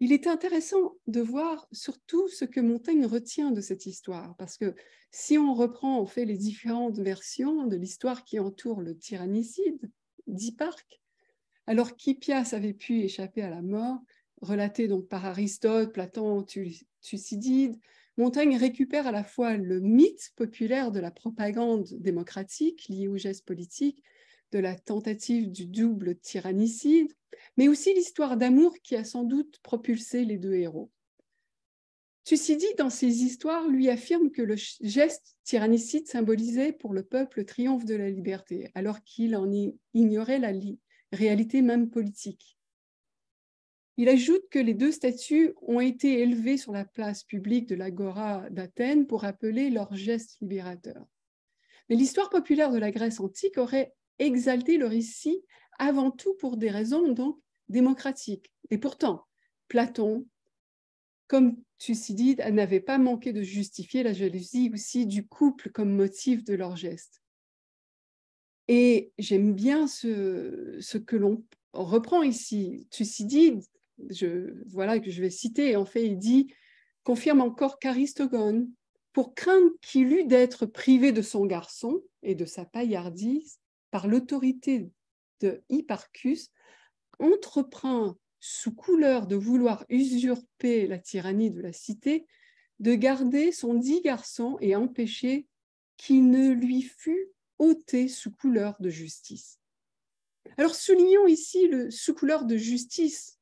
B: il est intéressant de voir surtout ce que Montaigne retient de cette histoire, parce que si on reprend, on fait les différentes versions de l'histoire qui entoure le tyrannicide d'Hipparque, alors qu'Hippias avait pu échapper à la mort, relaté donc par Aristote, Platon, Thucydide, Montaigne récupère à la fois le mythe populaire de la propagande démocratique liée aux gestes politiques, de la tentative du double tyrannicide, mais aussi l'histoire d'amour qui a sans doute propulsé les deux héros. Thucydide, dans ses histoires, lui affirme que le geste tyrannicide symbolisait pour le peuple le triomphe de la liberté, alors qu'il en ignorait la réalité même politique. Il ajoute que les deux statues ont été élevées sur la place publique de l'agora d'Athènes pour rappeler leur geste libérateur. Mais l'histoire populaire de la Grèce antique aurait exalter le récit avant tout pour des raisons donc démocratiques. Et pourtant, Platon, comme Thucydide, n'avait pas manqué de justifier la jalousie aussi du couple comme motif de leur geste. Et j'aime bien ce, que l'on reprend ici. Thucydide, voilà, que je vais citer, en fait, il dit confirme encore qu'Aristogone, pour craindre qu'il eût d'être privé de son garçon et de sa paillardise, l'autorité de Hipparchus, entreprend, sous couleur de vouloir usurper la tyrannie de la cité, de garder son dit garçon et empêcher qu'il ne lui fût ôté sous couleur de justice. Alors soulignons ici le sous couleur de justice,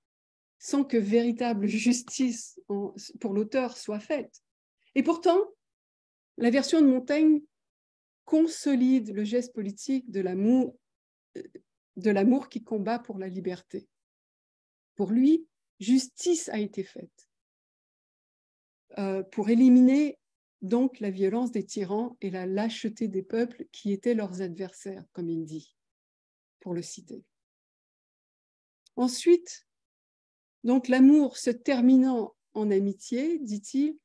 B: sans que véritable justice pour l'auteur soit faite. Et pourtant, la version de Montaigne consolide le geste politique euh, de l'amour qui combat pour la liberté. Pour lui, justice a été faite euh, pour éliminer donc la violence des tyrans et la lâcheté des peuples qui étaient leurs adversaires, comme il dit, pour le citer. Ensuite, donc l'amour se terminant en amitié, dit-il,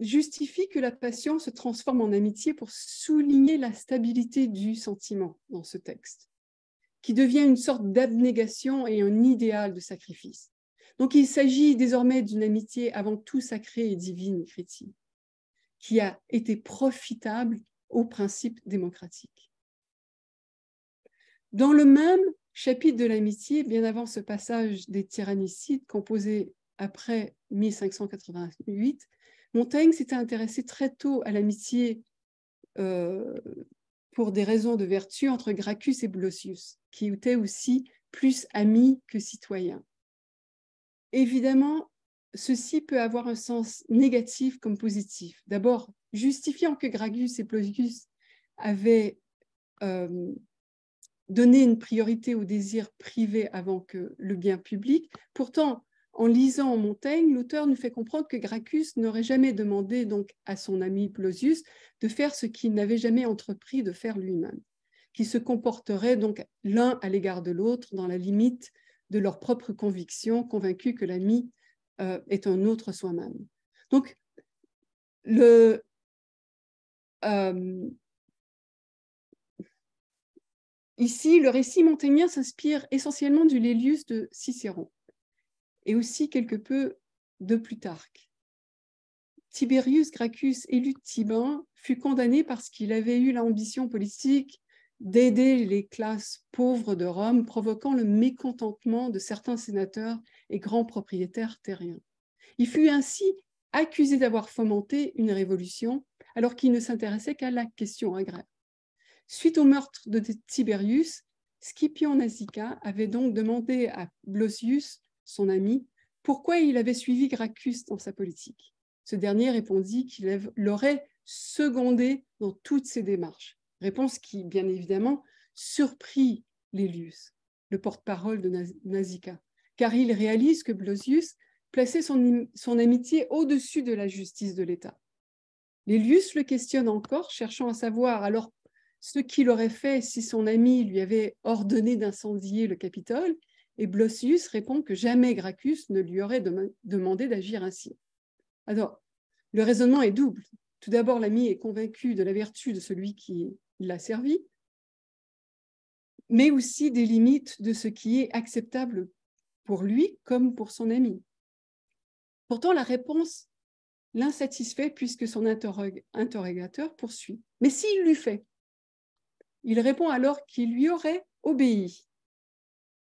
B: justifie que la passion se transforme en amitié pour souligner la stabilité du sentiment dans ce texte, qui devient une sorte d'abnégation et un idéal de sacrifice. Donc il s'agit désormais d'une amitié avant tout sacrée et divine, chrétienne, qui a été profitable aux principes démocratiques. Dans le même chapitre de l'amitié, bien avant ce passage des tyrannicides composé après 1588, Montaigne s'était intéressé très tôt à l'amitié euh, pour des raisons de vertu entre Gracchus et Blossius, qui étaient aussi plus amis que citoyens. Évidemment, ceci peut avoir un sens négatif comme positif. D'abord, justifiant que Gracchus et Blossius avaient euh, donné une priorité au désir privé avant que le bien public. Pourtant, en lisant Montaigne, l'auteur nous fait comprendre que Gracchus n'aurait jamais demandé donc à son ami Plausius de faire ce qu'il n'avait jamais entrepris de faire lui-même, qui se comporterait donc l'un à l'égard de l'autre dans la limite de leur propre conviction, convaincus que l'ami euh, est un autre soi-même. Donc, euh, ici, le récit montaignien s'inspire essentiellement du Lélius de Cicéron et aussi quelque peu de Plutarque. Tiberius Gracchus, élu Tibin, fut condamné parce qu'il avait eu l'ambition politique d'aider les classes pauvres de Rome, provoquant le mécontentement de certains sénateurs et grands propriétaires terriens. Il fut ainsi accusé d'avoir fomenté une révolution alors qu'il ne s'intéressait qu'à la question agraire. Suite au meurtre de Tiberius, Scipion Nasica avait donc demandé à Blosius son ami, pourquoi il avait suivi Gracchus dans sa politique. Ce dernier répondit qu'il l'aurait secondé dans toutes ses démarches. Réponse qui, bien évidemment, surprit Lélius, le porte-parole de Nazica, car il réalise que Blosius plaçait son, son amitié au-dessus de la justice de l'État. Lélius le questionne encore, cherchant à savoir alors ce qu'il aurait fait si son ami lui avait ordonné d'incendier le Capitole, et Blossius répond que jamais Gracchus ne lui aurait demandé d'agir ainsi. Alors, le raisonnement est double. Tout d'abord, l'ami est convaincu de la vertu de celui qui l'a servi, mais aussi des limites de ce qui est acceptable pour lui comme pour son ami. Pourtant, la réponse l'insatisfait puisque son interrogateur poursuit. Mais s'il l'eût fait, il répond alors qu'il lui aurait obéi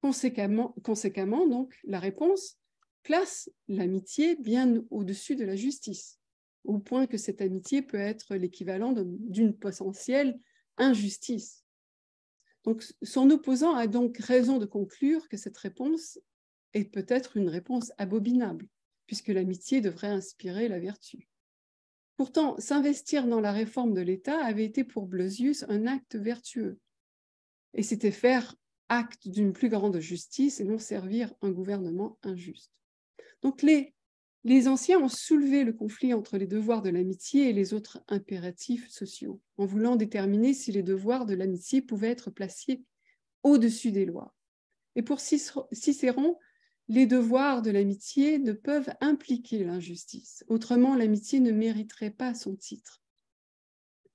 B: Conséquemment, donc, la réponse place l'amitié bien au-dessus de la justice, au point que cette amitié peut être l'équivalent d'une potentielle injustice. Donc, son opposant a donc raison de conclure que cette réponse est peut-être une réponse abominable, puisque l'amitié devrait inspirer la vertu. Pourtant, s'investir dans la réforme de l'État avait été pour Blosius un acte vertueux, et c'était faire acte d'une plus grande justice et non servir un gouvernement injuste. Donc les, les anciens ont soulevé le conflit entre les devoirs de l'amitié et les autres impératifs sociaux, en voulant déterminer si les devoirs de l'amitié pouvaient être placés au-dessus des lois. Et pour Cicéron, les devoirs de l'amitié ne peuvent impliquer l'injustice, autrement l'amitié ne mériterait pas son titre.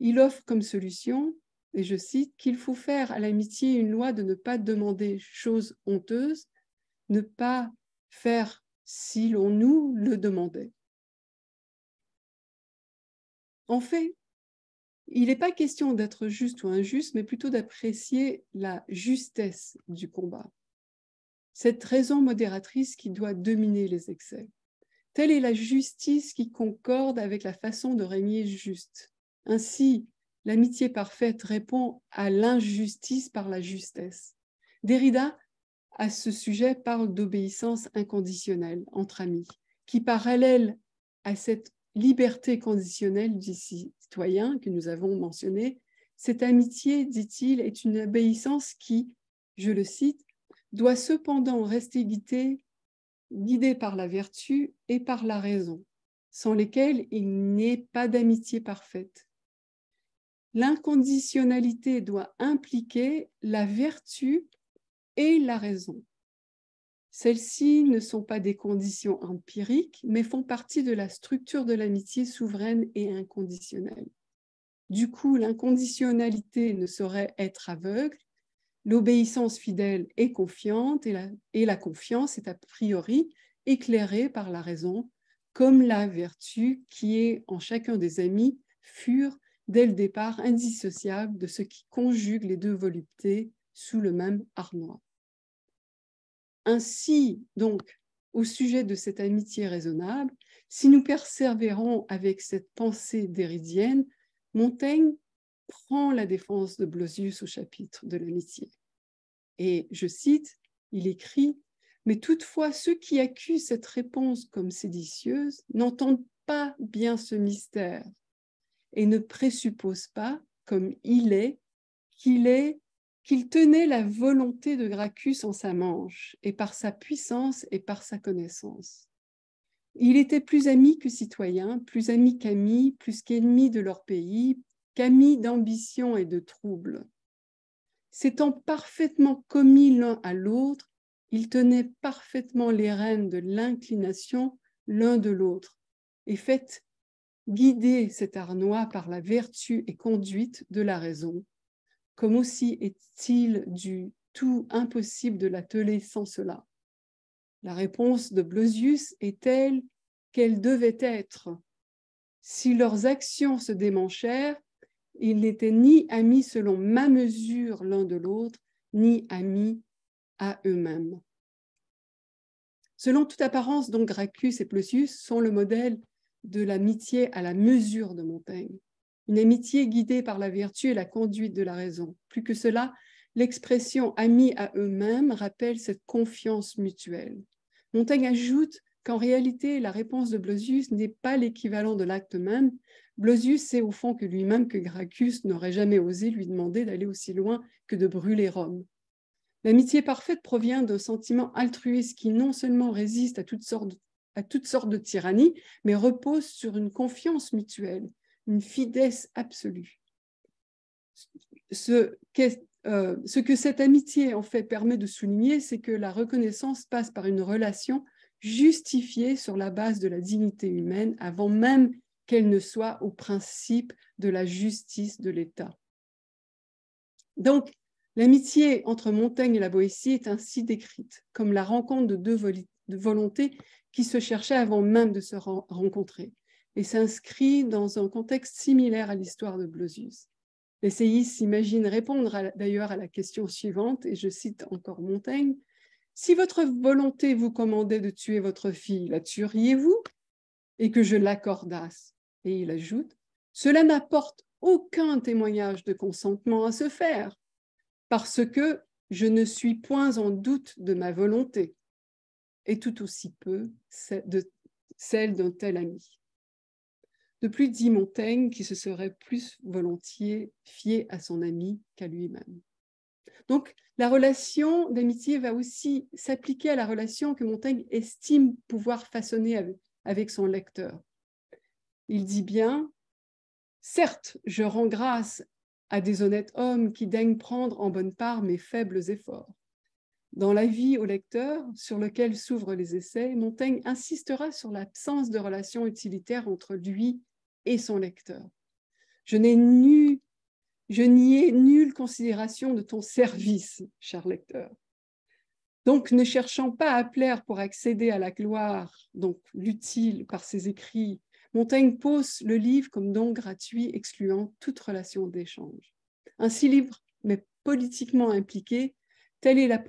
B: Il offre comme solution et je cite, qu'il faut faire à l'amitié une loi de ne pas demander chose honteuse, ne pas faire si l'on nous le demandait. En fait, il n'est pas question d'être juste ou injuste, mais plutôt d'apprécier la justesse du combat, cette raison modératrice qui doit dominer les excès. Telle est la justice qui concorde avec la façon de régner juste. Ainsi, l'amitié parfaite répond à l'injustice par la justesse. Derrida, à ce sujet, parle d'obéissance inconditionnelle entre amis, qui parallèle à cette liberté conditionnelle du citoyen que nous avons mentionnée, cette amitié, dit-il, est une obéissance qui, je le cite, doit cependant rester guidée, guidée par la vertu et par la raison, sans lesquelles il n'est pas d'amitié parfaite L'inconditionnalité doit impliquer la vertu et la raison. Celles-ci ne sont pas des conditions empiriques, mais font partie de la structure de l'amitié souveraine et inconditionnelle. Du coup, l'inconditionnalité ne saurait être aveugle, l'obéissance fidèle et confiante et la, et la confiance est a priori éclairée par la raison, comme la vertu qui est en chacun des amis furent dès le départ indissociable de ce qui conjugue les deux voluptés sous le même arnois. Ainsi, donc, au sujet de cette amitié raisonnable, si nous persévérons avec cette pensée déridienne, Montaigne prend la défense de Blosius au chapitre de l'amitié. Et je cite, il écrit Mais toutefois, ceux qui accusent cette réponse comme séditieuse n'entendent pas bien ce mystère et ne présuppose pas, comme il est, qu'il est qu'il tenait la volonté de Gracchus en sa manche, et par sa puissance et par sa connaissance. Il était plus ami que citoyen, plus ami qu'ami, plus qu'ennemi de leur pays, qu'ami d'ambition et de trouble. S'étant parfaitement commis l'un à l'autre, ils tenaient parfaitement les rênes de l'inclination l'un de l'autre, et faites, guider cet Arnois par la vertu et conduite de la raison, comme aussi est-il du tout impossible de l'atteler sans cela. La réponse de Blosius est telle qu'elle devait être. Si leurs actions se démanchèrent, ils n'étaient ni amis selon ma mesure l'un de l'autre, ni amis à eux-mêmes. Selon toute apparence, donc Gracchus et Plosius sont le modèle de l'amitié à la mesure de Montaigne, une amitié guidée par la vertu et la conduite de la raison. Plus que cela, l'expression amis à eux-mêmes rappelle cette confiance mutuelle. Montaigne ajoute qu'en réalité, la réponse de Blosius n'est pas l'équivalent de l'acte même. Blosius sait au fond que lui-même que Gracchus n'aurait jamais osé lui demander d'aller aussi loin que de brûler Rome. L'amitié parfaite provient d'un sentiment altruiste qui non seulement résiste à toutes sortes de à toutes sortes de tyrannies, mais repose sur une confiance mutuelle, une fidesse absolue. Ce, euh, ce que cette amitié en fait permet de souligner, c'est que la reconnaissance passe par une relation justifiée sur la base de la dignité humaine avant même qu'elle ne soit au principe de la justice de l'État. Donc, l'amitié entre Montaigne et la Boétie est ainsi décrite comme la rencontre de deux volontés qui se cherchait avant même de se rencontrer et s'inscrit dans un contexte similaire à l'histoire de Blosius. L'essayiste s'imagine répondre d'ailleurs à la question suivante, et je cite encore Montaigne, Si votre volonté vous commandait de tuer votre fille, la tueriez-vous Et que je l'accordasse. Et il ajoute, Cela n'apporte aucun témoignage de consentement à se faire, parce que je ne suis point en doute de ma volonté et tout aussi peu de celle d'un tel ami. De plus, dit Montaigne qui se serait plus volontiers fié à son ami qu'à lui-même. Donc la relation d'amitié va aussi s'appliquer à la relation que Montaigne estime pouvoir façonner avec son lecteur. Il dit bien, certes, je rends grâce à des honnêtes hommes qui daignent prendre en bonne part mes faibles efforts. Dans la vie au lecteur, sur lequel s'ouvrent les essais, Montaigne insistera sur l'absence de relation utilitaire entre lui et son lecteur. Je n'ai je n'y ai nulle considération de ton service, cher lecteur. Donc, ne cherchant pas à plaire pour accéder à la gloire, donc l'utile par ses écrits, Montaigne pose le livre comme don gratuit excluant toute relation d'échange. Ainsi libre, mais politiquement impliqué, Telle est la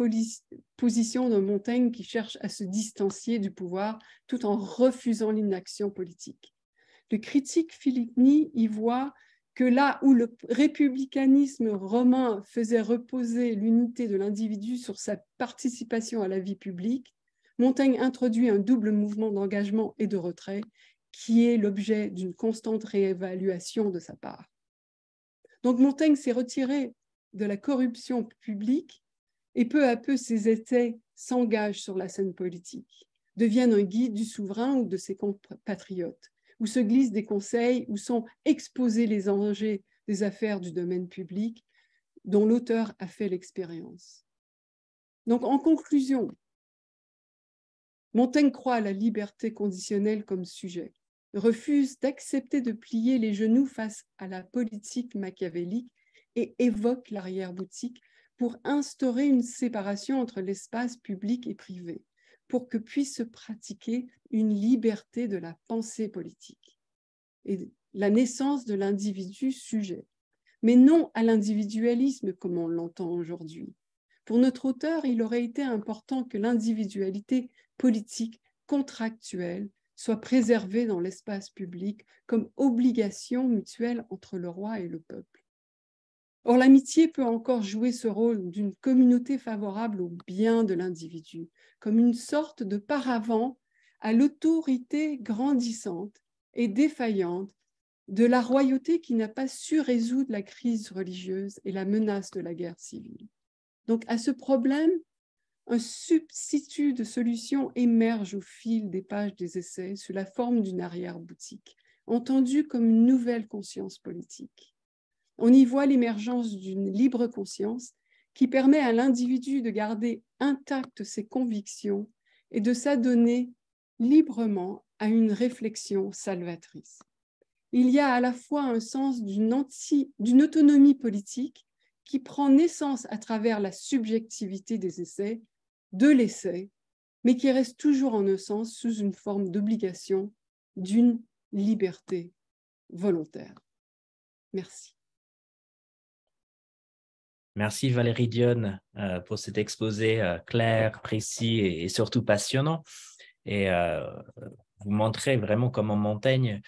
B: position de Montaigne qui cherche à se distancier du pouvoir tout en refusant l'inaction politique. Le critique Philippini y voit que là où le républicanisme romain faisait reposer l'unité de l'individu sur sa participation à la vie publique, Montaigne introduit un double mouvement d'engagement et de retrait qui est l'objet d'une constante réévaluation de sa part. Donc Montaigne s'est retiré de la corruption publique et peu à peu, ces étés s'engagent sur la scène politique, deviennent un guide du souverain ou de ses compatriotes, où se glissent des conseils, où sont exposés les enjeux des affaires du domaine public dont l'auteur a fait l'expérience. Donc, en conclusion, Montaigne croit à la liberté conditionnelle comme sujet, refuse d'accepter de plier les genoux face à la politique machiavélique et évoque l'arrière-boutique pour instaurer une séparation entre l'espace public et privé, pour que puisse se pratiquer une liberté de la pensée politique et la naissance de l'individu sujet, mais non à l'individualisme comme on l'entend aujourd'hui. Pour notre auteur, il aurait été important que l'individualité politique contractuelle soit préservée dans l'espace public comme obligation mutuelle entre le roi et le peuple. Or, l'amitié peut encore jouer ce rôle d'une communauté favorable au bien de l'individu, comme une sorte de paravent à l'autorité grandissante et défaillante de la royauté qui n'a pas su résoudre la crise religieuse et la menace de la guerre civile. Donc à ce problème, un substitut de solution émerge au fil des pages des essais sous la forme d'une arrière-boutique, entendue comme une nouvelle conscience politique on y voit l'émergence d'une libre conscience qui permet à l'individu de garder intactes ses convictions et de s'adonner librement à une réflexion salvatrice. Il y a à la fois un sens d'une autonomie politique qui prend naissance à travers la subjectivité des essais, de l'essai, mais qui reste toujours en un sens sous une forme d'obligation d'une liberté volontaire. Merci.
A: Merci Valérie Dionne euh, pour cet exposé euh, clair, précis et, surtout passionnant. Et euh, vous montrez vraiment comment Montaigne,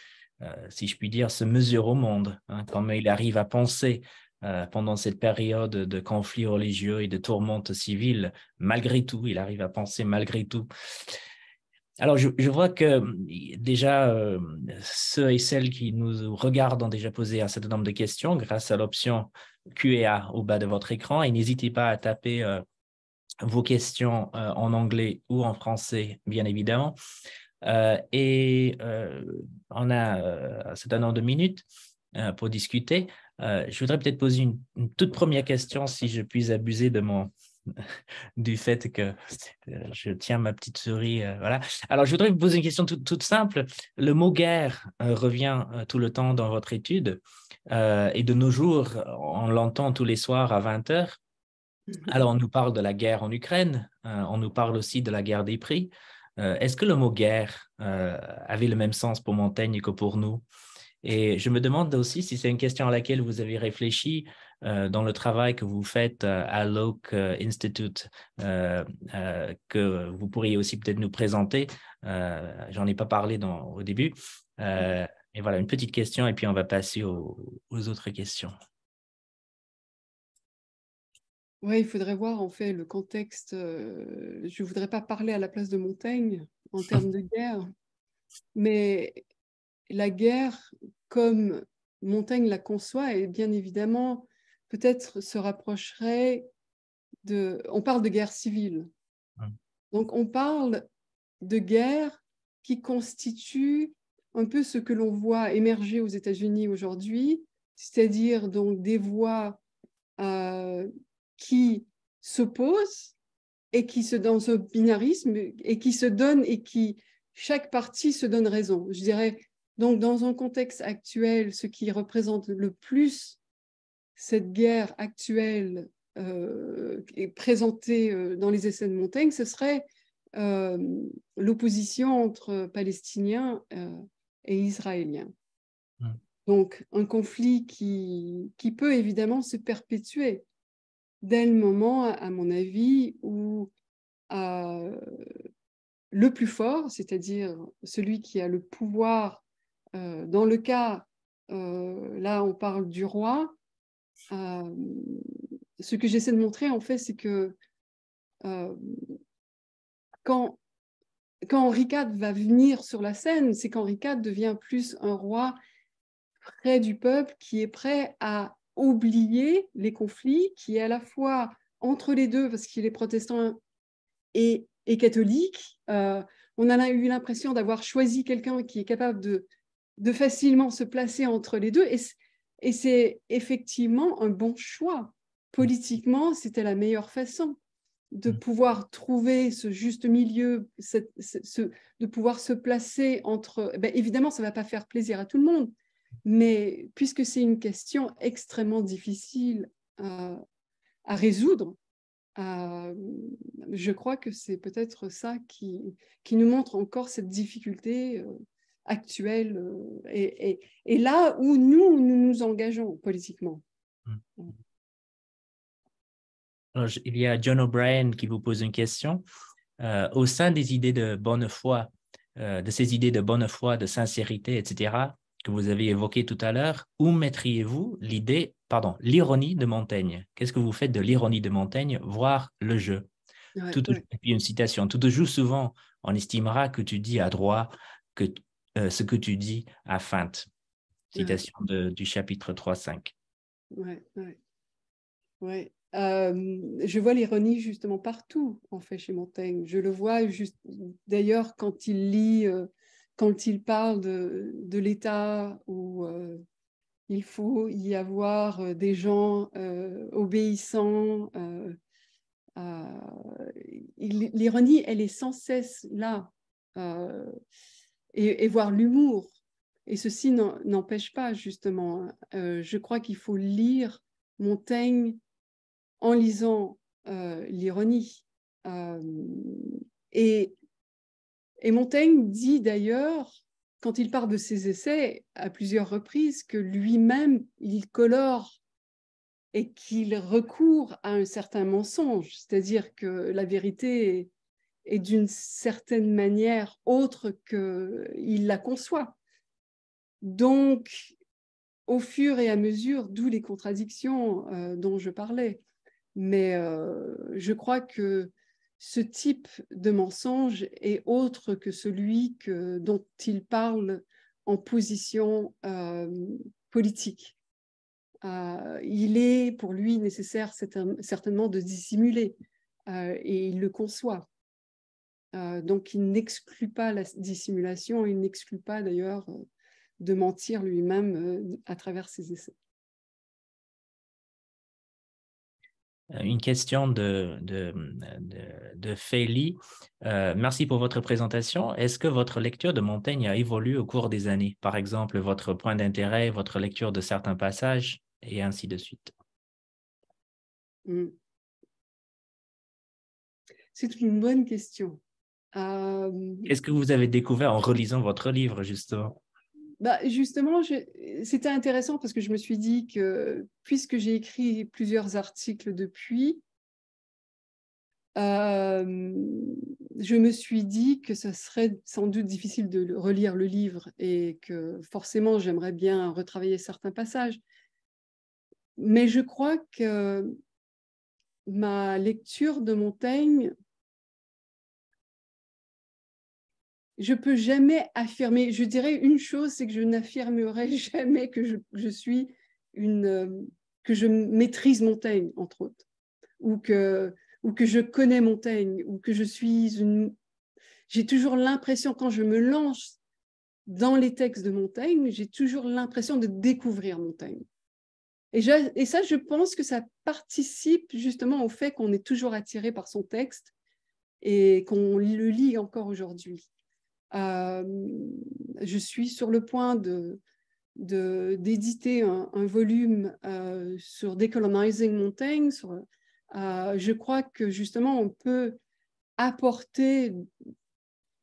A: si je puis dire, se mesure au monde, hein, comment il arrive à penser pendant cette période de conflits religieux et de tourmente civile. Malgré tout, il arrive à penser malgré tout. Alors, je, vois que hum, déjà, hum, ceux et celles qui nous regardent ont déjà posé un certain nombre de questions grâce à l'option QA au bas de votre écran. Et n'hésitez pas à taper euh, vos questions euh, en anglais ou en français, bien évidemment. Euh, et on a un certain nombre de minutes pour discuter. je voudrais peut-être poser une, toute première question, si je puis abuser de mon, du fait que euh, je tiens ma petite souris. Euh, voilà. Alors, je voudrais vous poser une question toute, simple. Le mot guerre euh, revient tout le temps dans votre étude et de nos jours, on l'entend tous les soirs à 20 h mm-hmm. Alors, on nous parle de la guerre en Ukraine, on nous parle aussi de la guerre des prix. Est-ce que le mot guerre avait le même sens pour Montaigne que pour nous Et je me demande aussi si c'est une question à laquelle vous avez réfléchi euh, dans le travail que vous faites euh, à l'Oak euh, Institute que vous pourriez aussi peut-être nous présenter. J'en ai pas parlé dans, au début. et voilà, une petite question et puis on va passer aux, autres questions.
B: Oui, il faudrait voir en fait le contexte. je ne voudrais pas parler à la place de Montaigne en termes de guerre, mais la guerre, comme Montaigne la conçoit, est bien évidemment peut-être se rapprocherait de... On parle de guerre civile. Donc on parle de guerre qui constitue un peu ce que l'on voit émerger aux États-Unis aujourd'hui, c'est-à-dire donc des voix euh, qui s'opposent et qui se dans ce binarisme et qui se donnent et qui chaque partie se donne raison. Je dirais donc dans un contexte actuel, ce qui représente le plus cette guerre actuelle euh, est présentée euh, dans les essais de Montaigne, ce serait euh, l'opposition entre Palestiniens et Israéliens. Hmm. Donc un conflit qui, qui, peut évidemment se perpétuer dès le moment, à mon avis, où le plus fort, c'est-à-dire celui qui a le pouvoir, dans le cas, là on parle du roi, euh, ce que j'essaie de montrer, en fait, c'est que euh, quand, quand Henri IV va venir sur la scène, c'est qu'Henri IV devient plus un roi près du peuple qui est prêt à oublier les conflits, qui est à la fois entre les deux, parce qu'il est protestant et, catholique. Euh, on a eu l'impression d'avoir choisi quelqu'un qui est capable de, de facilement se placer entre les deux. Et et c'est effectivement un bon choix. Politiquement, c'était la meilleure façon de mm. pouvoir trouver ce juste milieu, ce, de pouvoir se placer entre... Eh ben évidemment, ça ne va pas faire plaisir à tout le monde, mais puisque c'est une question extrêmement difficile à, résoudre, euh, je crois que c'est peut-être ça qui, qui, nous montre encore cette difficulté euh, actuelle euh, et, et, là où nous, nous nous engageons politiquement. Hmm.
A: il y a John O'Brien qui vous pose une question. Euh, au sein des idées de bonne foi, euh, de ces idées de bonne foi, de sincérité, etc., que vous avez évoquées tout à l'heure, où mettriez-vous l'idée, pardon, l'ironie de Montaigne Qu'est-ce que vous faites de l'ironie de Montaigne, voire le jeu Et puis une citation. Tout au jour, souvent, on estimera que tu dis à droit, que, euh, ce que tu dis à feinte. Citation du chapitre 3.5.
B: Oui, Oui, je vois l'ironie justement partout, en fait, chez Montaigne. Je le vois juste d'ailleurs quand il lit, euh, quand il parle de, de l'État où euh, il faut y avoir des gens obéissants. L'ironie, elle est sans cesse là et, voir l'humour. Et ceci n'empêche pas, justement. Euh, je crois qu'il faut lire Montaigne en lisant euh, l'ironie. Euh, et, et, Montaigne dit d'ailleurs, quand il part de ses essais à plusieurs reprises, que lui-même, il colore et qu'il recourt à un certain mensonge, c'est-à-dire que la vérité et d'une certaine manière autre qu'il la conçoit. Donc, au fur et à mesure, d'où les contradictions euh, dont je parlais. Mais euh, je crois que ce type de mensonge est autre que celui dont il parle en position euh, politique. il est pour lui nécessaire certainement de dissimuler et il le conçoit. Euh, donc il n'exclut pas la dissimulation, il n'exclut pas d'ailleurs euh, de mentir lui-même euh, à travers ses essais.
A: Une question de, de, de, Feli. merci pour votre présentation. Est-ce que votre lecture de Montaigne a évolué au cours des années Par exemple, votre point d'intérêt, votre lecture de certains passages, et ainsi de suite.
B: Hmm. C'est une bonne question. Euh,
A: Est-ce que vous avez découvert en relisant votre livre, justement
B: bah justement, c'était intéressant parce que je me suis dit que puisque j'ai écrit plusieurs articles depuis, euh, je me suis dit que ce serait sans doute difficile de relire le livre et que forcément j'aimerais bien retravailler certains passages. Mais je crois que ma lecture de Montaigne je peux jamais affirmer. Je dirais une chose, c'est que je n'affirmerai jamais que je, suis une, euh, que je maîtrise Montaigne, entre autres, ou que, ou que je connais Montaigne, ou que je suis une. J'ai toujours l'impression quand je me lance dans les textes de Montaigne, j'ai toujours l'impression de découvrir Montaigne. et, ça, je pense que ça participe justement au fait qu'on est toujours attiré par son texte et qu'on le lit encore aujourd'hui. Euh, je suis sur le point de, d'éditer un, volume euh, sur Decolonizing Montaigne. Sur, euh, je crois que justement, on peut apporter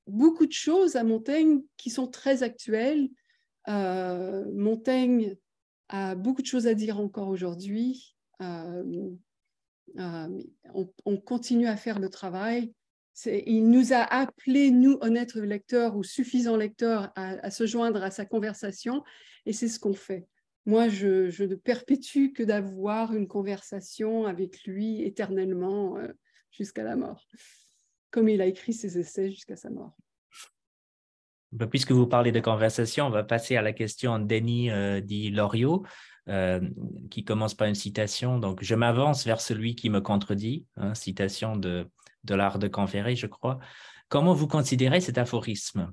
B: beaucoup de choses à Montaigne qui sont très actuelles. Montaigne a beaucoup de choses à dire encore aujourd'hui. On, on, continue à faire le travail il nous a appelés, nous, honnêtes lecteurs ou suffisants lecteurs, à, se joindre à sa conversation, et c'est ce qu'on fait. Moi, je, ne perpétue que d'avoir une conversation avec lui éternellement euh, jusqu'à la mort, comme il a écrit ses essais jusqu'à sa mort.
A: Bah, puisque vous parlez de conversation, on va passer à la question d'Annie euh, Di Loriot, euh, qui commence par une citation. Donc, je m'avance vers celui qui me contredit, hein, citation de de l'art de conférer, je crois. Comment vous considérez cet aphorisme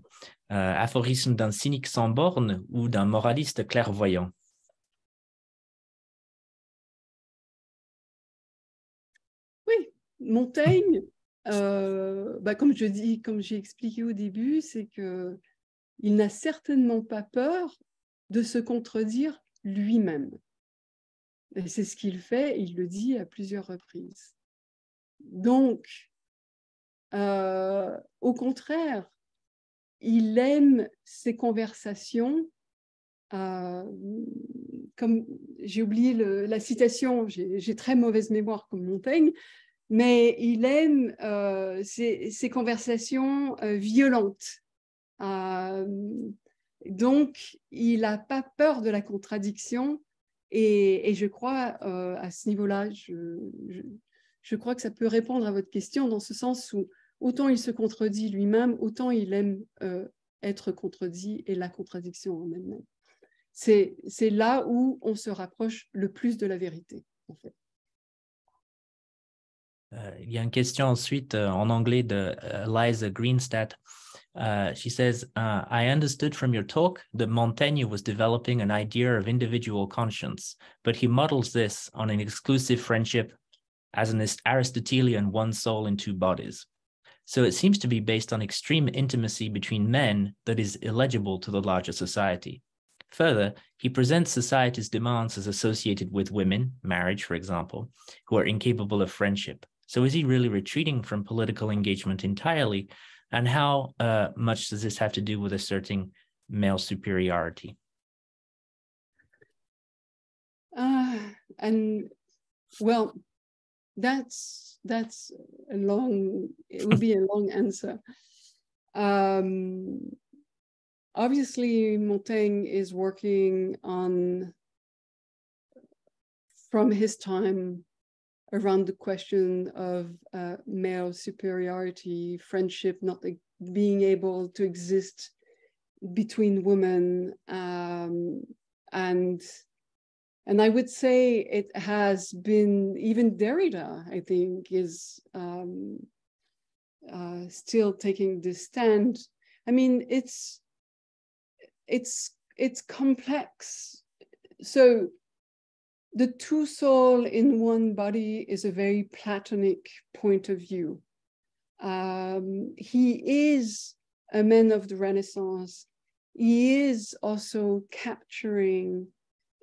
A: euh, Aphorisme d'un cynique sans borne ou d'un
B: moraliste clairvoyant Oui, Montaigne, euh, bah, comme je dis, comme j'ai expliqué au début, c'est que il n'a certainement pas peur de se contredire lui-même. Et c'est ce qu'il fait, il le dit à plusieurs reprises. Donc, euh, au contraire, il aime ces conversations. Euh, comme j'ai oublié la citation, j'ai très mauvaise mémoire comme Montaigne, mais il aime euh, ces, conversations euh, violentes. donc, il n'a pas peur de la contradiction, et, je crois à ce niveau-là, je, crois que ça peut répondre à votre question dans ce sens où autant il se contredit lui-même, autant il aime euh, être contredit et la contradiction en elle-même. C'est là où on se rapproche le plus de la vérité, en fait.
A: Euh, il y a une question ensuite euh, en anglais de Eliza Greenstadt. she says, uh, I understood from your talk that Montaigne was developing an idea of individual conscience, but he models this on an exclusive friendship as an Aristotelian one soul in two bodies. so it seems to be based on extreme intimacy between men that is illegible to the larger society. Further, he presents society's demands as associated with women, marriage, for example, who are incapable of friendship. So is he really retreating from political engagement entirely? And how uh, much does this have to do with asserting male superiority?
B: Uh, and well, that's that's a long it would be a long answer um, obviously montaigne is working on from his time around the question of uh, male superiority friendship not being able to exist between women um, and and I would say it has been even Derrida, I think, is um, uh, still taking this stand. I mean, it's it's it's complex. So the two soul in one body is a very Platonic point of view. Um, he is a man of the Renaissance. He is also capturing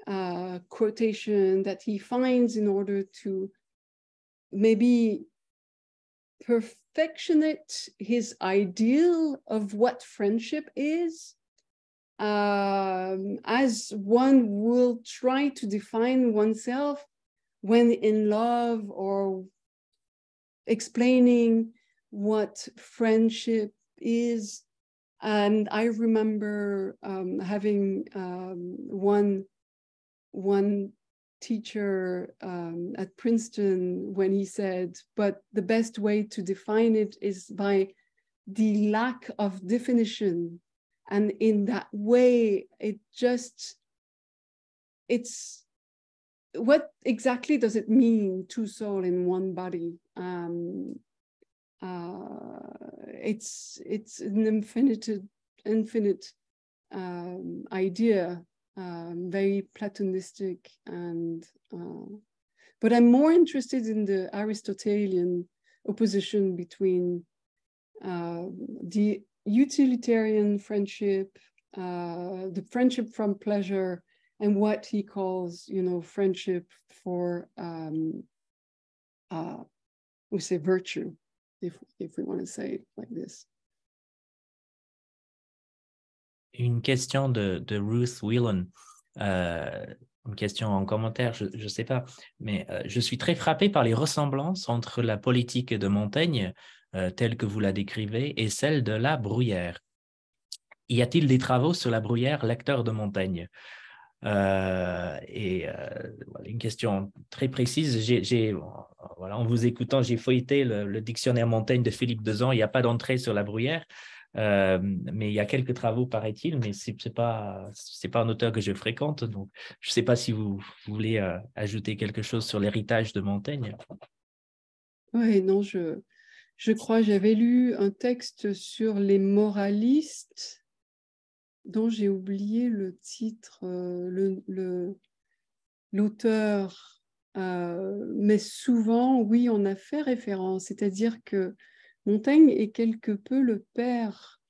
B: uh, quotation that he finds in order to maybe perfectionate his ideal of what friendship is um, as one will try to define oneself when in love or explaining what friendship is. And I remember um, having um, one one teacher um, at Princeton when he said, but the best way to define it is by the lack of definition. And in that way, it just, it's what exactly does it mean two soul in one body? Um, uh, it's it's an infinite infinite um, idea um, very Platonistic and uh, but I'm more interested in the Aristotelian opposition between uh, the utilitarian friendship, uh, the friendship from pleasure, and what he calls, you know, friendship for, um, uh, we say virtue, if if we want to say it like this. une question de, Ruth Whelan,
A: euh, une question en commentaire, je ne sais pas, mais euh, je suis très frappé par les ressemblances entre la politique de Montaigne, euh, telle que vous la décrivez, et celle de la Bruyère. Y a-t-il des travaux sur la Bruyère, l'acteur de Montaigne et une question très précise. voilà, en vous écoutant, j'ai feuilleté le, dictionnaire Montaigne de Philippe Dezan, Il n'y a pas d'entrée sur la Bruyère. Euh, mais il y a quelques travaux, paraît-il, mais ce n'est pas, pas un auteur que je fréquente. Donc, je ne sais pas si vous, voulez euh, ajouter quelque chose sur l'héritage de Montaigne.
B: Oui, non, je, je crois, j'avais lu un texte sur les moralistes dont j'ai oublié le titre, euh, le l'auteur, mais souvent, oui, on a fait référence, c'est-à-dire que Montaigne est quelque peu le père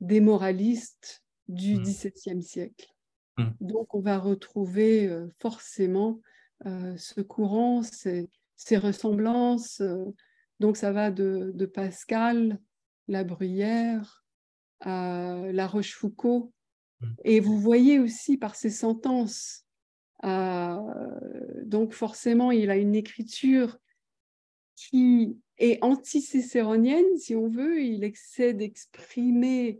B: des moralistes du mmh. XVIIe siècle. Mmh. Donc on va retrouver euh, forcément euh, ce courant, ces, ressemblances. Euh, donc ça va de, Pascal, La Bruyère, à La Rochefoucauld. Mmh. Et vous voyez aussi par ses sentences, donc forcément il a une écriture qui et anti-cicéronienne, si on veut. Il essaie d'exprimer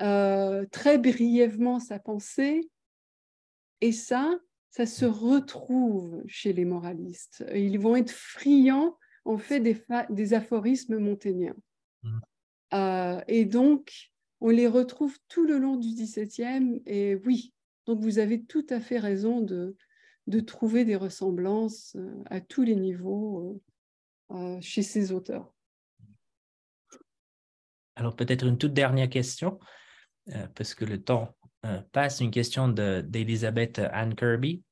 B: euh, très brièvement sa pensée. Et ça, ça se retrouve chez les moralistes. Ils vont être friands, en fait, des, aphorismes montaigniens. Mm. Euh, et donc, on les retrouve tout le long du XVIIe. Et oui, donc vous avez tout à fait raison de, de trouver des ressemblances euh, à tous les niveaux euh, chez ces auteurs.
A: Alors peut-être une toute dernière question, euh, parce que le temps euh, passe, une question d'Elisabeth Ann Anne Kirby.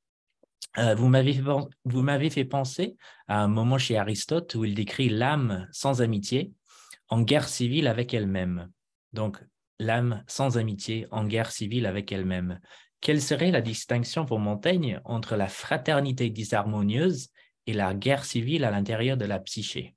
A: vous m'avez fait penser à un moment chez Aristote où il décrit l'âme sans amitié en guerre civile avec elle-même. Donc l'âme sans amitié en guerre civile avec elle-même. Quelle serait la distinction pour Montaigne entre la fraternité disharmonieuse et la guerre civile à l'intérieur de la psyché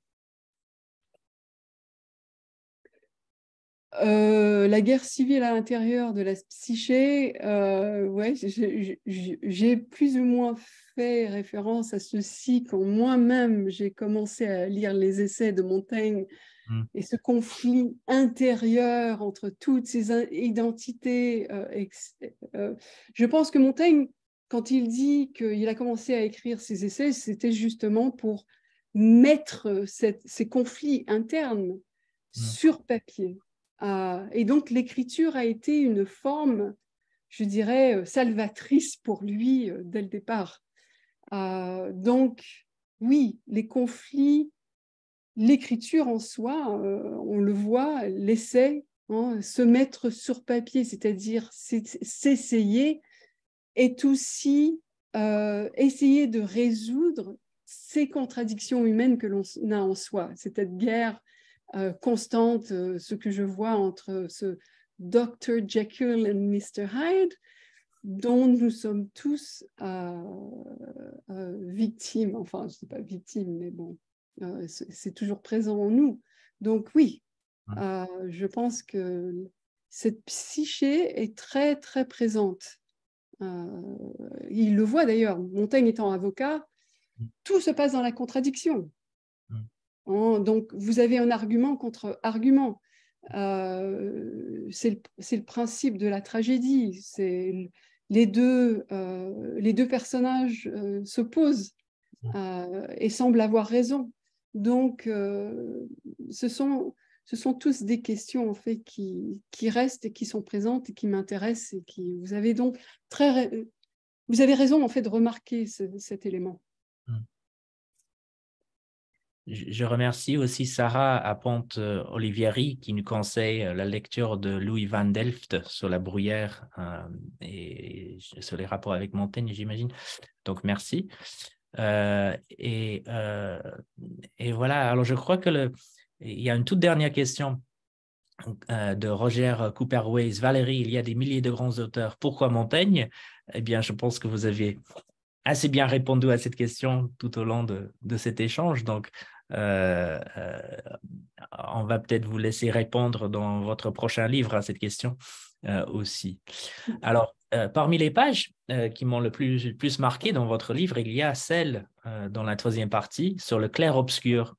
B: euh, la guerre civile à l'intérieur de la psyché, euh, ouais, j'ai plus ou moins fait référence à ceci quand moi-même j'ai commencé à lire les essais de Montaigne hmm. et ce conflit intérieur entre toutes ces identités. Euh, je pense que Montaigne quand il dit qu'il a commencé à écrire ses essais, c'était justement pour mettre euh, ces conflits internes mmh. sur papier. Ah, et donc l'écriture a été une forme, je dirais, euh, salvatrice pour lui euh, dès le départ. Ah, donc oui, les conflits, l'écriture en soi, on le voit, l'essai, hein, se mettre sur papier, c'est-à-dire s'essayer est aussi euh, essayer de résoudre ces contradictions humaines que l'on a en soi, cette guerre euh, constante, euh, ce que je vois entre ce Dr. Jekyll et Mr. Hyde, dont nous sommes tous victimes, enfin, je ne dis pas victimes, mais bon, c'est toujours présent en nous. Donc oui, je pense que cette psyché est très, très présente euh, il le voit d'ailleurs, Montaigne étant avocat, mm. tout se passe dans la contradiction. Mm. donc, vous avez un argument contre argument. Euh, c'est le, principe de la tragédie. Euh, les deux, personnages s'opposent mm. et semblent avoir raison. Donc, ce sont ce sont tous des questions en fait qui, qui restent et qui sont présentes et qui m'intéressent et qui vous avez donc très euh, vous avez raison en fait de remarquer cet élément. Hmm.
A: Je remercie aussi Sarah Aponte Olivieri qui nous conseille euh, la lecture de Louis Van Delft sur la bruyère euh, et sur les rapports avec Montaigne, j'imagine. Donc merci. et, et, voilà, alors je crois que le, il y a une toute dernière question euh, de Roger Cooper-Ways. Valérie, il y a des milliers de grands auteurs. Pourquoi Montaigne Eh bien, je pense que vous avez assez bien répondu à cette question tout au long de, cet échange. Donc, euh, euh, on va peut-être vous laisser répondre dans votre prochain livre à cette question aussi. Alors, parmi les pages qui m'ont le plus, plus, marqué dans votre livre, il y a celle dans la troisième partie sur le clair-obscur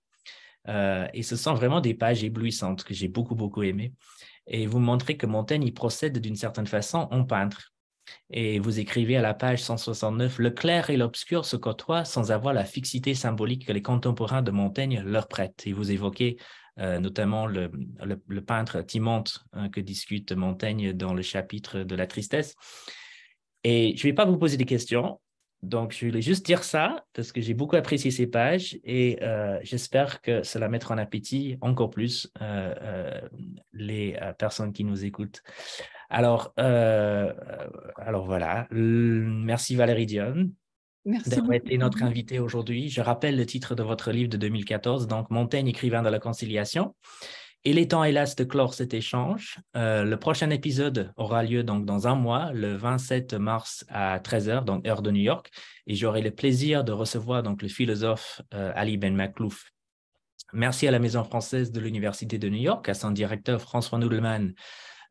A: euh, et ce sont vraiment des pages éblouissantes que j'ai beaucoup, beaucoup aimées. Et vous montrez que Montaigne y procède d'une certaine façon en peintre. Et vous écrivez à la page 169 Le clair et l'obscur se côtoient sans avoir la fixité symbolique que les contemporains de Montaigne leur prêtent. Et vous évoquez euh, notamment le, peintre Timonte hein, que discute Montaigne dans le chapitre de la tristesse. Et je ne vais pas vous poser des questions, donc, je voulais juste dire ça parce que j'ai beaucoup apprécié ces pages et euh, j'espère que cela mettra en appétit encore plus euh, euh, les personnes qui nous écoutent. Alors, alors voilà. Merci Valérie Dionne d'avoir été notre invitée aujourd'hui. Je rappelle le titre de votre livre de 2014, donc Montaigne, écrivain de la conciliation. Il est temps, hélas, de clore cet échange. Euh, le prochain épisode aura lieu donc dans un mois, le 27 mars à 13h, donc heure de New York. Et j'aurai le plaisir de recevoir donc le philosophe euh, Ali Ben maclouf Merci à la Maison française de l'Université de New York, à son directeur François Nouvelman.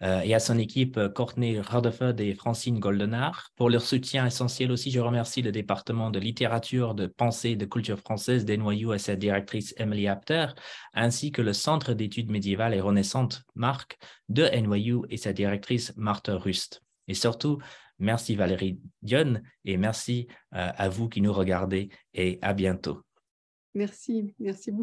A: Euh, et à son équipe euh, Courtney Rutherford et Francine Goldenard. Pour leur soutien essentiel aussi, je remercie le département de littérature, de pensée et de culture française d'NYU et sa directrice Emily Apter, ainsi que le Centre d'études médiévales et renaissantes Marc de NYU et sa directrice Martha Rust. Et surtout, merci Valérie
B: Dionne et merci euh, à vous qui nous regardez et à bientôt. Merci, merci beaucoup.